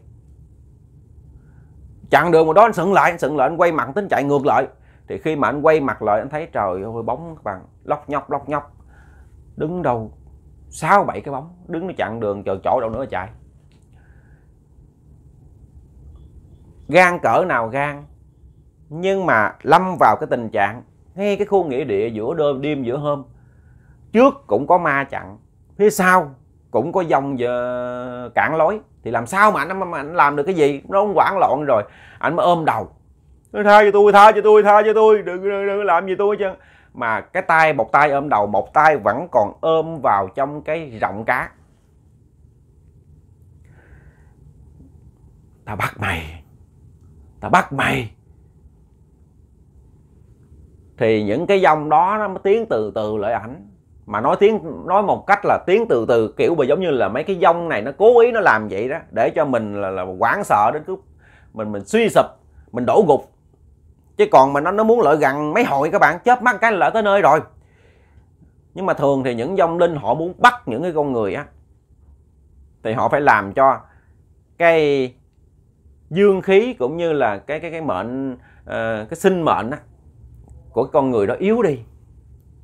chặn đường mà đó anh sừng lại anh sừng lại anh quay mặt tính chạy ngược lại thì khi mà anh quay mặt lại anh thấy trời ơi bóng bằng lóc nhóc lóc nhóc đứng đâu sáu bảy cái bóng đứng nó chặn đường chờ chỗ đâu nữa chạy gan cỡ nào gan nhưng mà lâm vào cái tình trạng ngay cái khu nghĩa địa giữa đêm đêm giữa hôm trước cũng có ma chặn phía sau cũng có dòng giờ cản lối thì làm sao mà anh mà anh làm được cái gì nó không quản loạn rồi anh mới ôm đầu tha cho tôi tha cho tôi tha cho tôi đừng, đừng, đừng làm gì tôi chứ mà cái tay một tay ôm đầu một tay vẫn còn ôm vào trong cái rộng cá ta bắt mày ta bắt mày thì những cái dòng đó nó tiến từ từ lại ảnh mà nói tiếng nói một cách là tiếng từ từ kiểu mà giống như là mấy cái dông này nó cố ý nó làm vậy đó để cho mình là, là quảng sợ đến cứ mình mình suy sụp mình đổ gục chứ còn mà nó nó muốn lợi gần mấy hội các bạn chớp mắt cái lợi tới nơi rồi nhưng mà thường thì những dông linh họ muốn bắt những cái con người á thì họ phải làm cho cái dương khí cũng như là cái cái cái mệnh uh, cái sinh mệnh á, của con người đó yếu đi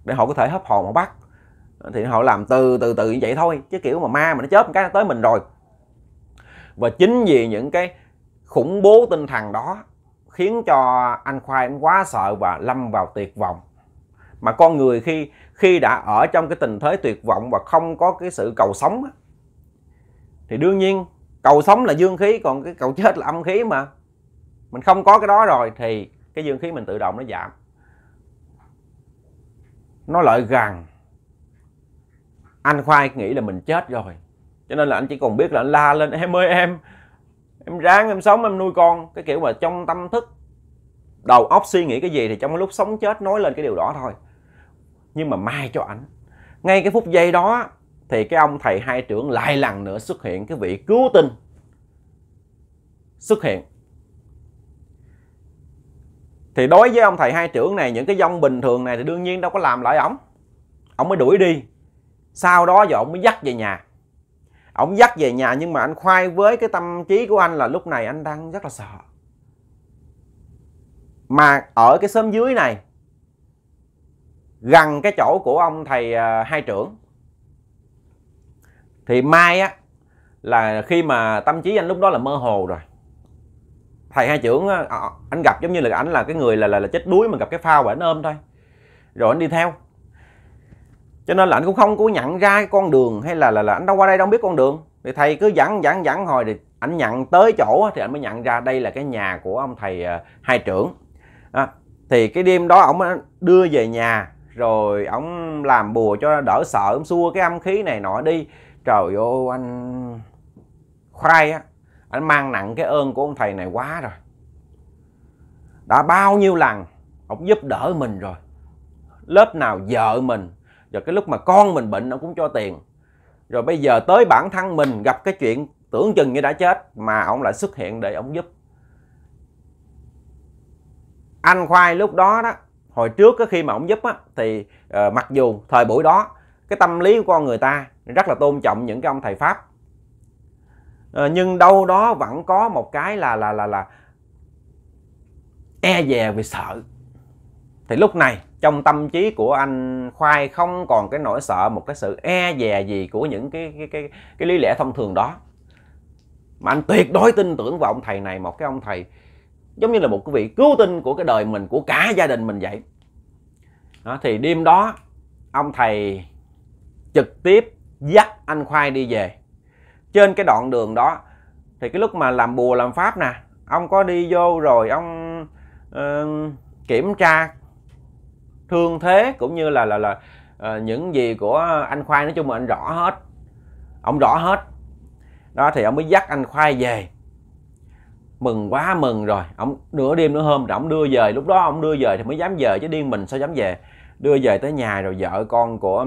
để họ có thể hấp hồn mà bắt thì họ làm từ từ từ như vậy thôi chứ kiểu mà ma mà nó chớp một cái nó tới mình rồi và chính vì những cái khủng bố tinh thần đó khiến cho anh khoai anh quá sợ và lâm vào tuyệt vọng mà con người khi khi đã ở trong cái tình thế tuyệt vọng và không có cái sự cầu sống thì đương nhiên cầu sống là dương khí còn cái cầu chết là âm khí mà mình không có cái đó rồi thì cái dương khí mình tự động nó giảm nó lợi rằng anh khoai nghĩ là mình chết rồi cho nên là anh chỉ còn biết là anh la lên em ơi em em ráng em sống em nuôi con cái kiểu mà trong tâm thức đầu óc suy nghĩ cái gì thì trong cái lúc sống chết nói lên cái điều đó thôi nhưng mà mai cho ảnh ngay cái phút giây đó thì cái ông thầy hai trưởng lại lần nữa xuất hiện cái vị cứu tinh xuất hiện thì đối với ông thầy hai trưởng này những cái dông bình thường này thì đương nhiên đâu có làm lại ổng ổng mới đuổi đi sau đó giờ ổng mới dắt về nhà ổng dắt về nhà nhưng mà anh khoai với cái tâm trí của anh là lúc này anh đang rất là sợ mà ở cái xóm dưới này gần cái chỗ của ông thầy à, hai trưởng thì mai á là khi mà tâm trí anh lúc đó là mơ hồ rồi thầy hai trưởng ờ, ờ, anh gặp giống như là ảnh là cái người là là, là chết đuối mà gặp cái phao và anh ôm thôi rồi anh đi theo cho nên là anh cũng không có nhận ra cái con đường hay là là, là anh đâu qua đây đâu biết con đường thì thầy cứ dẫn dẫn dẫn hồi thì anh nhận tới chỗ thì anh mới nhận ra đây là cái nhà của ông thầy à, hai trưởng à, thì cái đêm đó ông đưa về nhà rồi ông làm bùa cho đỡ sợ ông xua cái âm khí này nọ đi trời ơi anh khoai á anh mang nặng cái ơn của ông thầy này quá rồi đã bao nhiêu lần ông giúp đỡ mình rồi lớp nào vợ mình rồi cái lúc mà con mình bệnh ông cũng cho tiền rồi bây giờ tới bản thân mình gặp cái chuyện tưởng chừng như đã chết mà ông lại xuất hiện để ông giúp anh khoai lúc đó đó hồi trước đó, khi mà ông giúp á thì uh, mặc dù thời buổi đó cái tâm lý của con người ta rất là tôn trọng những cái ông thầy pháp uh, nhưng đâu đó vẫn có một cái là là là là e dè vì sợ thì lúc này trong tâm trí của anh khoai không còn cái nỗi sợ một cái sự e dè gì của những cái cái cái cái lý lẽ thông thường đó mà anh tuyệt đối tin tưởng vào ông thầy này một cái ông thầy giống như là một cái vị cứu tinh của cái đời mình của cả gia đình mình vậy đó, thì đêm đó ông thầy trực tiếp dắt anh khoai đi về trên cái đoạn đường đó thì cái lúc mà làm bùa làm pháp nè ông có đi vô rồi ông uh, kiểm tra thương thế cũng như là là là uh, những gì của anh khoai nói chung là anh rõ hết ông rõ hết đó thì ông mới dắt anh khoai về mừng quá mừng rồi ông nửa đêm nửa hôm rồi ông đưa về lúc đó ông đưa về thì mới dám về chứ điên mình sao dám về đưa về tới nhà rồi vợ con của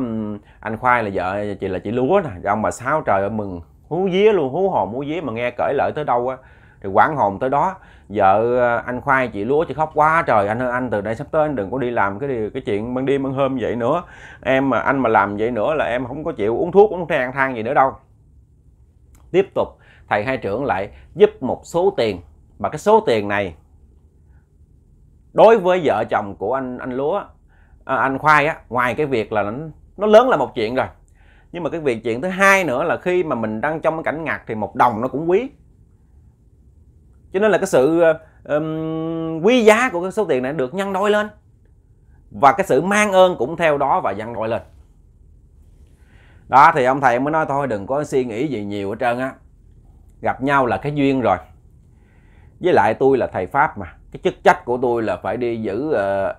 anh khoai là vợ chị là chị lúa nè ông bà sáu trời ơi mừng hú vía luôn hú hồn hú vía mà nghe cởi lợi tới đâu á thì quản hồn tới đó vợ ờ, anh khoai chị lúa chị khóc quá trời anh ơi anh từ đây sắp tới anh đừng có đi làm cái điều, cái chuyện ban đêm ban hôm vậy nữa em mà anh mà làm vậy nữa là em không có chịu uống thuốc uống than than gì nữa đâu tiếp tục thầy hai trưởng lại giúp một số tiền mà cái số tiền này đối với vợ chồng của anh anh lúa à, anh khoai á ngoài cái việc là nó, nó lớn là một chuyện rồi nhưng mà cái việc chuyện thứ hai nữa là khi mà mình đang trong cái cảnh ngặt thì một đồng nó cũng quý cho nên là cái sự um, quý giá của cái số tiền này được nhân đôi lên và cái sự mang ơn cũng theo đó và nhân đôi lên đó thì ông thầy mới nói thôi đừng có suy nghĩ gì nhiều hết trơn á gặp nhau là cái duyên rồi với lại tôi là thầy pháp mà cái chức trách của tôi là phải đi giữ uh,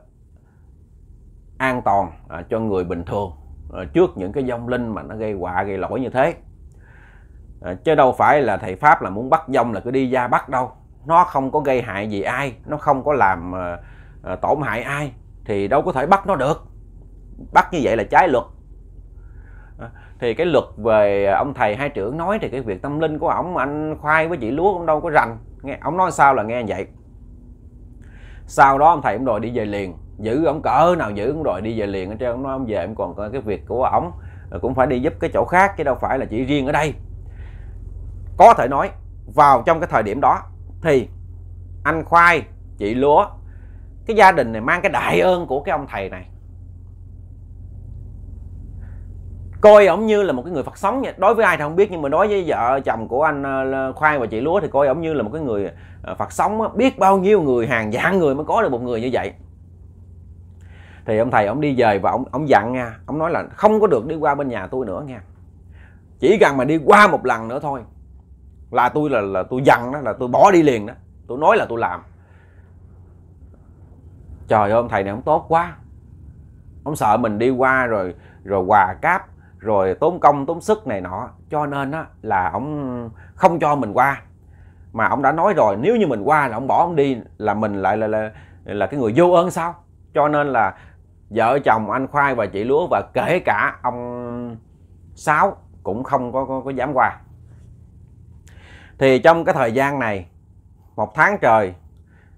an toàn uh, cho người bình thường uh, trước những cái dông linh mà nó gây họa gây lỗi như thế uh, chứ đâu phải là thầy pháp là muốn bắt dông là cứ đi ra bắt đâu nó không có gây hại gì ai nó không có làm uh, tổn hại ai thì đâu có thể bắt nó được bắt như vậy là trái luật ờ, thì cái luật về ông thầy hai trưởng nói thì cái việc tâm linh của ổng anh khoai với chị lúa cũng đâu có rành nghe ổng nói sao là nghe vậy sau đó ông thầy ông đòi đi về liền giữ ổng cỡ nào giữ cũng đòi đi về liền ở trên ông nói ông về em còn cái việc của ổng cũng phải đi giúp cái chỗ khác chứ đâu phải là chỉ riêng ở đây có thể nói vào trong cái thời điểm đó thì anh khoai chị lúa cái gia đình này mang cái đại ơn của cái ông thầy này coi ổng như là một cái người phật sống vậy đối với ai thì không biết nhưng mà đối với vợ chồng của anh ờ, khoai và chị lúa thì coi ổng như là một cái người ờ, phật sống biết bao nhiêu người hàng vạn người mới có được một người như vậy thì ông thầy ông đi về và ông ông dặn nha ông nói là không có được đi qua bên nhà tôi nữa nha chỉ cần mà đi qua một lần nữa thôi là tôi là là tôi dằn đó là tôi bỏ đi liền đó tôi nói là tôi làm trời ơi ông thầy này không tốt quá ông sợ mình đi qua rồi rồi hòa cáp rồi tốn công tốn sức này nọ cho nên á là ông không cho mình qua mà ông đã nói rồi nếu như mình qua là ông bỏ ông đi là mình lại là là, là cái người vô ơn sao cho nên là vợ chồng anh khoai và chị lúa và kể cả ông sáu cũng không có, có có dám qua thì trong cái thời gian này một tháng trời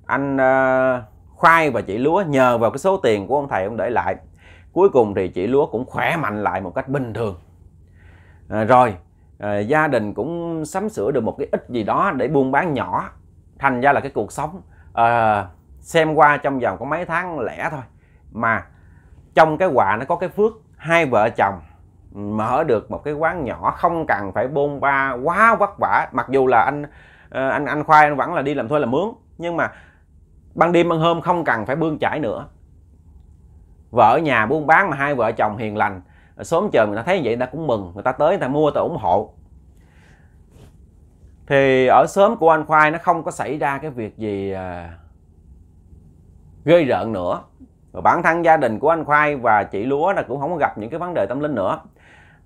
anh uh, khoai và chị lúa nhờ vào cái số tiền của ông thầy ông để lại cuối cùng thì chị lúa cũng khỏe mạnh lại một cách bình thường à, rồi à, gia đình cũng sắm sửa được một cái ít gì đó để buôn bán nhỏ thành ra là cái cuộc sống à, xem qua trong vòng có mấy tháng lẻ thôi mà trong cái quà nó có cái phước hai vợ chồng mở được một cái quán nhỏ không cần phải bôn ba quá vất vả mặc dù là anh ờ, anh anh khoai anh vẫn là đi làm thuê là mướn nhưng mà ban đêm ban hôm không cần phải bươn chải nữa vợ nhà buôn bán mà hai vợ chồng hiền lành sớm chờ người ta thấy vậy người ta cũng mừng người ta tới người ta mua người ta ủng hộ thì ở sớm của anh khoai nó không có xảy ra cái việc gì ờ, gây rợn nữa và bản thân gia đình của anh khoai và chị lúa là cũng không có gặp những cái vấn đề tâm linh nữa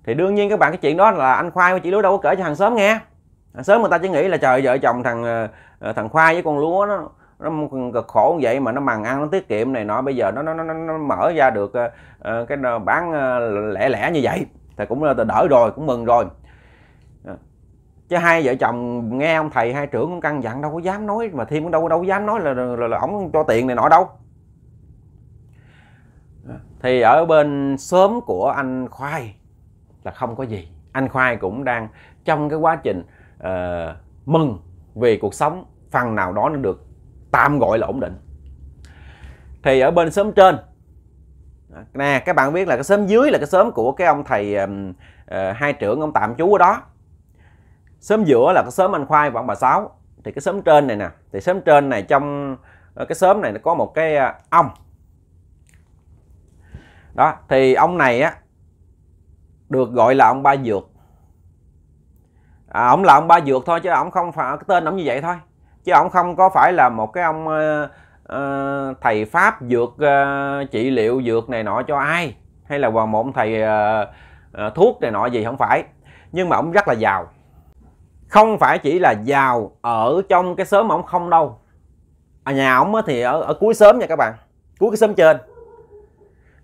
thì đương nhiên các bạn cái chuyện đó là anh khoai với chị lúa đâu có kể cho hàng xóm nghe hàng xóm người ta chỉ nghĩ là trời vợ chồng thằng ờ, ờ, thằng khoai với con lúa nó nó cực khổ như vậy mà nó màng ăn nó tiết kiệm này nọ bây giờ nó nó nó, nó mở ra được uh, cái bán uh, lẻ lẻ như vậy thì cũng là đỡ rồi cũng mừng rồi chứ hai vợ chồng nghe ông thầy hai trưởng cũng căn dặn đâu có dám nói mà thêm cũng đâu đâu có dám nói là là, là, là ổng cho tiền này nọ đâu thì ở bên sớm của anh khoai là không có gì anh khoai cũng đang trong cái quá trình uh, mừng vì cuộc sống phần nào đó nó được tạm gọi là ổn định thì ở bên sớm trên nè các bạn biết là cái sớm dưới là cái sớm của cái ông thầy uh, hai trưởng ông tạm chú ở đó sớm giữa là cái sớm anh khoai và ông bà sáu thì cái sớm trên này nè thì sớm trên này trong ờ, cái sớm này nó có một cái ông đó thì ông này á được gọi là ông ba dược à, ông là ông ba dược thôi chứ ông không phải cái tên ông như vậy thôi chứ ông không có phải là một cái ông uh, uh, thầy pháp dược uh, trị liệu dược này nọ cho ai hay là vào một ông thầy uh, uh, thuốc này nọ gì không phải nhưng mà ông rất là giàu không phải chỉ là giàu ở trong cái xóm ông không đâu à, nhà ông thì ở, ở cuối xóm nha các bạn cuối cái xóm trên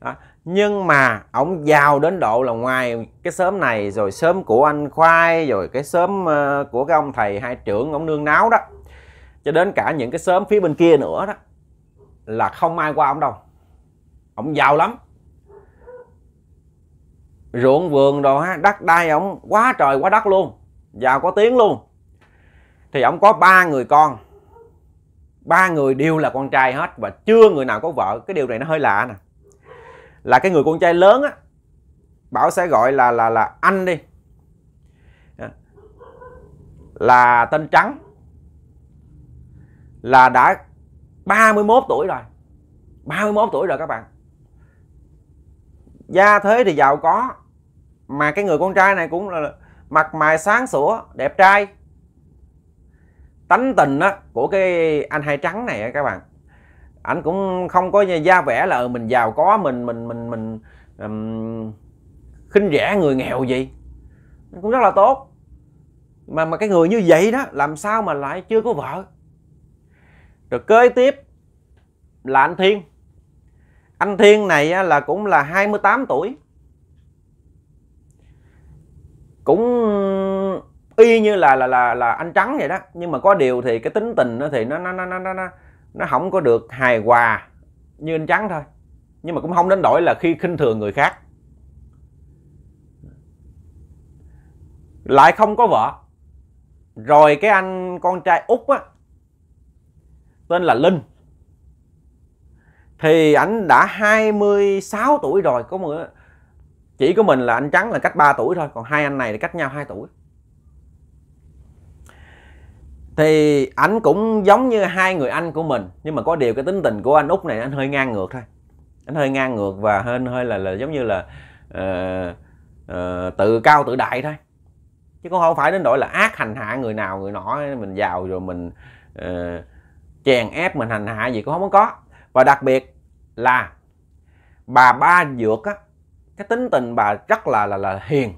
đó nhưng mà ổng giàu đến độ là ngoài cái sớm này rồi sớm của anh khoai rồi cái sớm ờ, của cái ông thầy hai trưởng ông nương náo đó cho đến cả những cái sớm phía bên kia nữa đó là không ai qua ổng đâu ổng giàu lắm ruộng vườn đồ ha đất đai ổng quá trời quá đất luôn giàu có tiếng luôn thì ổng có ba người con ba người đều là con trai hết và chưa người nào có vợ cái điều này nó hơi lạ nè là cái người con trai lớn á bảo sẽ gọi là là là anh đi là tên trắng là đã 31 tuổi rồi 31 tuổi rồi các bạn gia thế thì giàu có mà cái người con trai này cũng là mặt mày sáng sủa đẹp trai tánh tình á của cái anh hai trắng này các bạn ảnh cũng không có da vẻ là ờ, mình giàu có mình mình mình mình um, khinh rẻ người nghèo gì cũng rất là tốt mà mà cái người như vậy đó làm sao mà lại chưa có vợ rồi kế tiếp là anh Thiên anh Thiên này là cũng là 28 tuổi cũng y như là là là là anh trắng vậy đó nhưng mà có điều thì cái tính tình nó thì nó nó nó nó, nó nó không có được hài hòa như anh trắng thôi nhưng mà cũng không đến đổi là khi khinh thường người khác lại không có vợ rồi cái anh con trai út á tên là linh thì ảnh đã 26 tuổi rồi có một chỉ có mình là anh trắng là cách 3 tuổi thôi còn hai anh này thì cách nhau 2 tuổi thì anh cũng giống như hai người anh của mình nhưng mà có điều cái tính tình của anh út này anh hơi ngang ngược thôi anh hơi ngang ngược và hơi hơi là là giống như là uh, uh, tự cao tự đại thôi chứ cũng không phải đến nỗi là ác hành hạ người nào người nọ mình giàu rồi mình uh, chèn ép mình hành hạ gì cũng không có và đặc biệt là bà ba dược á cái tính tình bà rất là là là hiền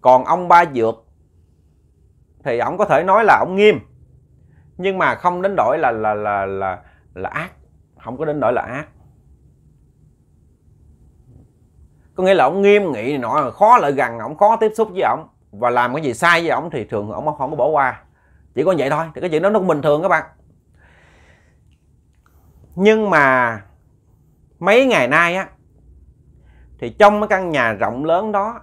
còn ông ba dược thì ổng có thể nói là ổng nghiêm nhưng mà không đến đổi là là là là là ác không có đến đổi là ác có nghĩa là ổng nghiêm nghị này nọ khó lại gần ổng khó tiếp xúc với ổng và làm cái gì sai với ổng thì thường ổng không có bỏ qua chỉ có vậy thôi thì cái chuyện đó nó cũng bình thường các bạn nhưng mà mấy ngày nay á thì trong cái căn nhà rộng lớn đó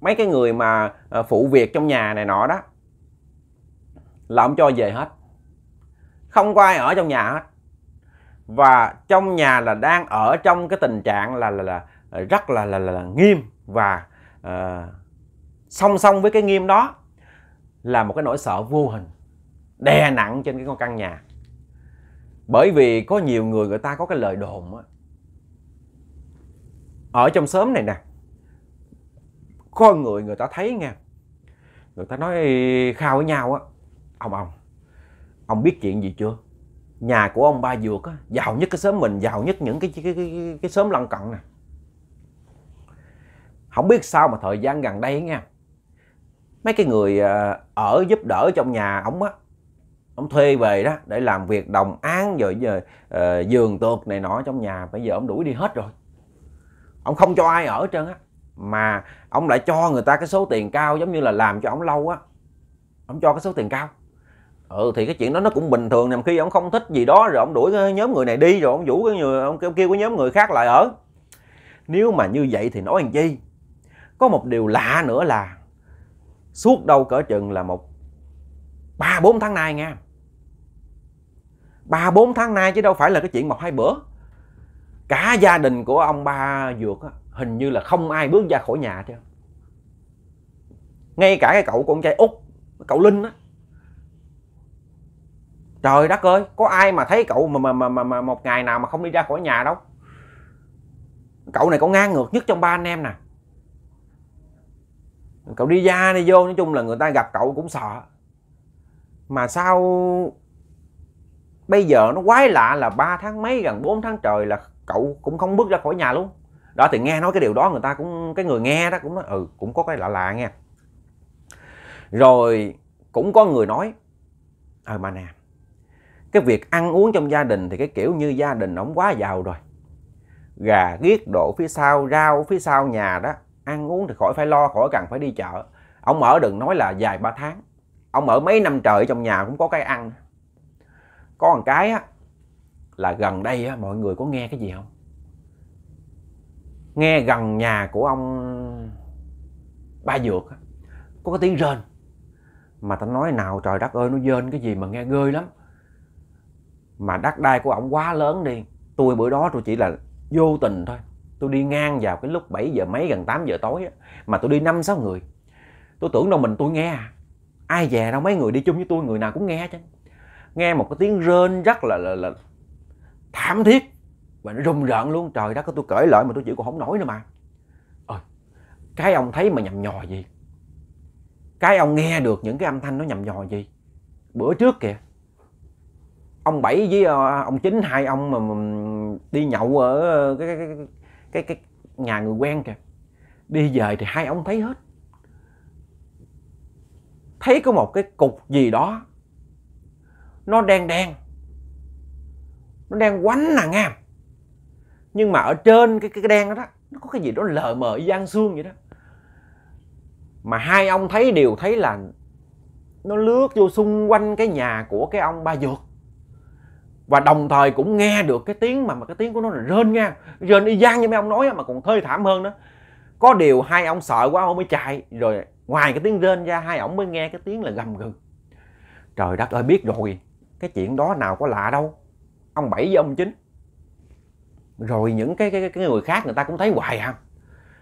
mấy cái người mà ờ, phụ việc trong nhà này nọ đó là ông cho về hết không có ai ở trong nhà hết và trong nhà là đang ở trong cái tình trạng là là, là rất là là, là, là nghiêm và uh, song song với cái nghiêm đó là một cái nỗi sợ vô hình đè nặng trên cái con căn nhà bởi vì có nhiều người người ta có cái lời đồn á ở trong xóm này nè có người người ta thấy nghe người ta nói khao với nhau á ông ông ông biết chuyện gì chưa nhà của ông ba dược á giàu nhất cái xóm mình giàu nhất những cái cái cái, cái, cái xóm lân cận nè không biết sao mà thời gian gần đây nha mấy cái người à, ở giúp đỡ trong nhà ông á ông thuê về đó để làm việc đồng án rồi giờ uh, giường tược này nọ trong nhà bây giờ ông đuổi đi hết rồi ông không cho ai ở trơn á mà ông lại cho người ta cái số tiền cao giống như là làm cho ông lâu á ông cho cái số tiền cao ừ thì cái chuyện đó nó cũng bình thường nằm khi ông không thích gì đó rồi ông đuổi cái nhóm người này đi rồi ông vũ cái người ông kêu cái nhóm người khác lại ở nếu mà như vậy thì nói làm chi có một điều lạ nữa là suốt đâu cỡ chừng là một ba bốn tháng nay nha ba bốn tháng nay chứ đâu phải là cái chuyện một hai bữa cả gia đình của ông ba dược hình như là không ai bước ra khỏi nhà chứ ngay cả cái cậu con trai út cậu linh á trời đất ơi có ai mà thấy cậu mà mà mà, mà mà một ngày nào mà không đi ra khỏi nhà đâu cậu này cậu ngang ngược nhất trong ba anh em nè cậu đi ra đi vô nói chung là người ta gặp cậu cũng sợ mà sao bây giờ nó quái lạ là ba tháng mấy gần 4 tháng trời là cậu cũng không bước ra khỏi nhà luôn đó thì nghe nói cái điều đó người ta cũng cái người nghe đó cũng nói ừ cũng có cái lạ lạ nghe rồi cũng có người nói ờ mà nè cái việc ăn uống trong gia đình thì cái kiểu như gia đình ổng quá giàu rồi gà giết đổ phía sau rau phía sau nhà đó ăn uống thì khỏi phải lo khỏi cần phải đi chợ ông ở đừng nói là dài ba tháng ông ở mấy năm trời trong nhà cũng có cái ăn có một cái á là gần đây á, mọi người có nghe cái gì không nghe gần nhà của ông ba dược có cái tiếng rên mà ta nói nào trời đất ơi nó rên cái gì mà nghe ghê lắm mà đắc đai của ổng quá lớn đi tôi bữa đó tôi chỉ là vô tình thôi tôi đi ngang vào cái lúc 7 giờ mấy gần 8 giờ tối á, mà tôi đi năm sáu người tôi tưởng đâu mình tôi nghe à. ai về đâu mấy người đi chung với tôi người nào cũng nghe chứ nghe một cái tiếng rên rất là là, là thảm thiết và nó rùng rợn luôn trời đất tôi cởi lại mà tôi chịu còn không nổi nữa mà ờ, cái ông thấy mà nhầm nhò gì cái ông nghe được những cái âm thanh nó nhầm nhò gì bữa trước kìa ông bảy với ờ, ông chín hai ông mà, đi nhậu ở ờ, cái cái cái, cái nhà người quen kìa đi về thì hai ông thấy hết thấy có một cái cục gì đó nó đen đen nó đen quánh là ngam nhưng mà ở trên cái cái đen đó, đó nó có cái gì đó lờ mờ gian xương vậy đó mà hai ông thấy đều thấy là nó lướt vô xung quanh cái nhà của cái ông ba dược và đồng thời cũng nghe được cái tiếng mà mà cái tiếng của nó là rên nha rên y gian như mấy ông nói mà còn thê thảm hơn đó có điều hai ông sợ quá ông mới chạy rồi ngoài cái tiếng rên ra hai ông mới nghe cái tiếng là gầm gừ trời đất ơi biết rồi cái chuyện đó nào có lạ đâu ông bảy với ông chín rồi những cái cái, cái người khác người ta cũng thấy hoài à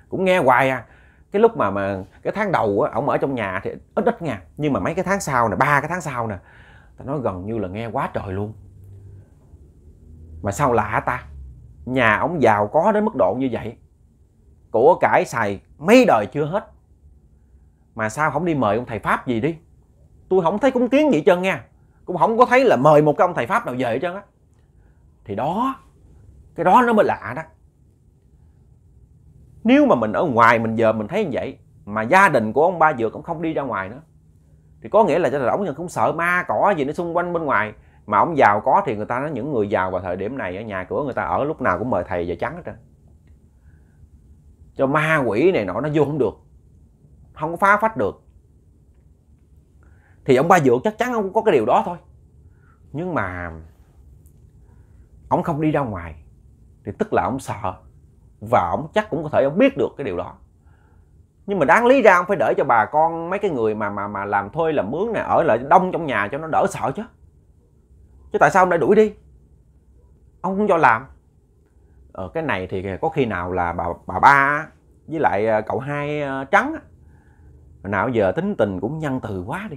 cũng nghe hoài à cái lúc mà mà cái tháng đầu á ổng ở trong nhà thì ít ít nha nhưng mà mấy cái tháng sau nè ba cái tháng sau nè ta nói gần như là nghe quá trời luôn mà sao lạ ta nhà ông giàu có đến mức độ như vậy của cải xài mấy đời chưa hết mà sao không đi mời ông thầy pháp gì đi tôi không thấy cúng kiến gì hết trơn nha cũng không có thấy là mời một cái ông thầy pháp nào về hết trơn á thì đó cái đó nó mới lạ đó nếu mà mình ở ngoài mình giờ mình thấy như vậy mà gia đình của ông ba dược cũng không đi ra ngoài nữa thì có nghĩa là cho là ông nhân cũng sợ ma cỏ gì nó xung quanh bên ngoài mà ông giàu có thì người ta nói những người giàu vào thời điểm này ở nhà cửa người ta ở lúc nào cũng mời thầy và trắng hết trơn cho ma quỷ này nọ nó vô không được không có phá phách được thì ông ba dượng chắc chắn ông cũng có cái điều đó thôi nhưng mà ông không đi ra ngoài thì tức là ông sợ và ông chắc cũng có thể ông biết được cái điều đó nhưng mà đáng lý ra ông phải để cho bà con mấy cái người mà mà mà làm thuê làm mướn này ở lại đông trong nhà cho nó đỡ sợ chứ chứ tại sao ông lại đuổi đi ông không cho làm ở ờ, cái này thì có khi nào là bà bà ba với lại ờ, cậu hai ờ, trắng nào giờ tính tình cũng nhân từ quá đi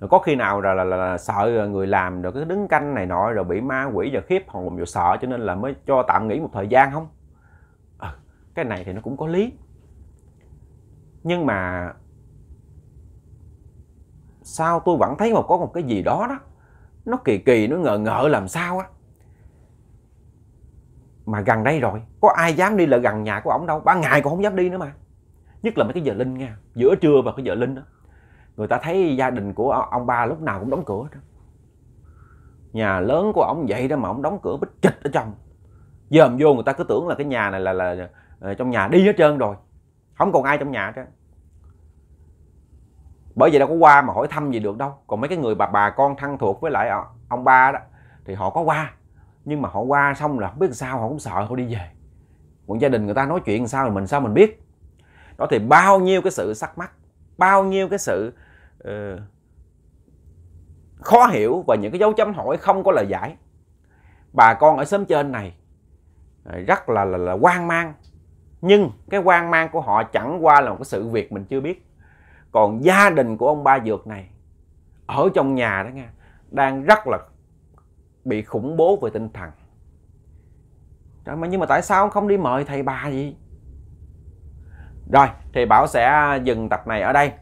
rồi có khi nào là, là, là, là sợ người làm rồi cứ đứng canh này nọ rồi bị ma quỷ và khiếp hồn rồi sợ cho nên là mới cho tạm nghỉ một thời gian không à, cái này thì nó cũng có lý nhưng mà sao tôi vẫn thấy mà có một cái gì đó đó nó kỳ kỳ nó ngờ ngợ làm sao á mà gần đây rồi có ai dám đi lại gần nhà của ổng đâu ban ngày cũng không dám đi nữa mà nhất là mấy cái giờ linh nha giữa trưa và cái giờ linh đó người ta thấy gia đình của ông ba lúc nào cũng đóng cửa đó nhà lớn của ổng vậy đó mà ổng đóng cửa bích trịch ở trong dòm vô người ta cứ tưởng là cái nhà này là là, là ờ, trong nhà đi hết trơn rồi không còn ai trong nhà hết bởi vậy đâu có qua mà hỏi thăm gì được đâu còn mấy cái người bà bà con thân thuộc với lại ờ, ông ba đó thì họ có qua nhưng mà họ qua xong là không biết sao họ cũng sợ họ đi về còn gia đình người ta nói chuyện sao thì mình sao mình biết đó thì bao nhiêu cái sự sắc mắc bao nhiêu cái sự uh, khó hiểu và những cái dấu chấm hỏi không có lời giải bà con ở xóm trên này ờ, rất là là, là hoang mang nhưng cái hoang mang của họ chẳng qua là một cái sự việc mình chưa biết còn gia đình của ông ba dược này ở trong nhà đó nghe đang rất là bị khủng bố về tinh thần Trời mà nhưng mà tại sao ông không đi mời thầy bà gì rồi thì bảo sẽ dừng tập này ở đây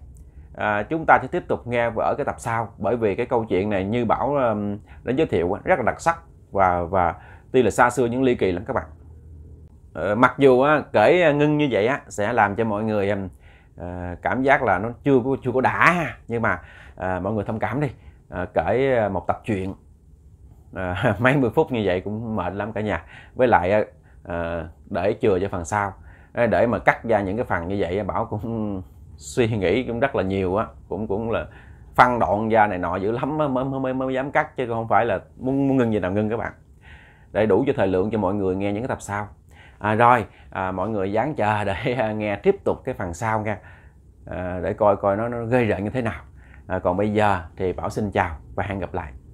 à, chúng ta sẽ tiếp tục nghe ở cái tập sau bởi vì cái câu chuyện này như bảo um, đã giới thiệu rất là đặc sắc và và tuy là xa xưa nhưng ly kỳ lắm các bạn ờ, mặc dù kể ngưng như vậy sẽ làm cho mọi người um, Ờ, cảm giác là nó chưa có chưa có đã nhưng mà à, mọi người thông cảm đi à, ờ, cởi một tập truyện à, mấy mươi phút như vậy cũng mệt lắm cả nhà với lại à, để chừa cho phần sau à, để mà cắt ra những cái phần như vậy bảo cũng suy nghĩ cũng rất là nhiều á cũng cũng là phân đoạn ra này nọ dữ lắm mới, mới, mới, mới dám cắt chứ không phải là muốn, muốn ngưng gì nào ngưng các bạn để đủ cho thời lượng cho mọi người nghe những cái tập sau à, rồi à, mọi người dán chờ để à, nghe tiếp tục cái phần sau nha à, để coi coi nó, nó gây rợn như thế nào à, còn bây giờ thì bảo xin chào và hẹn gặp lại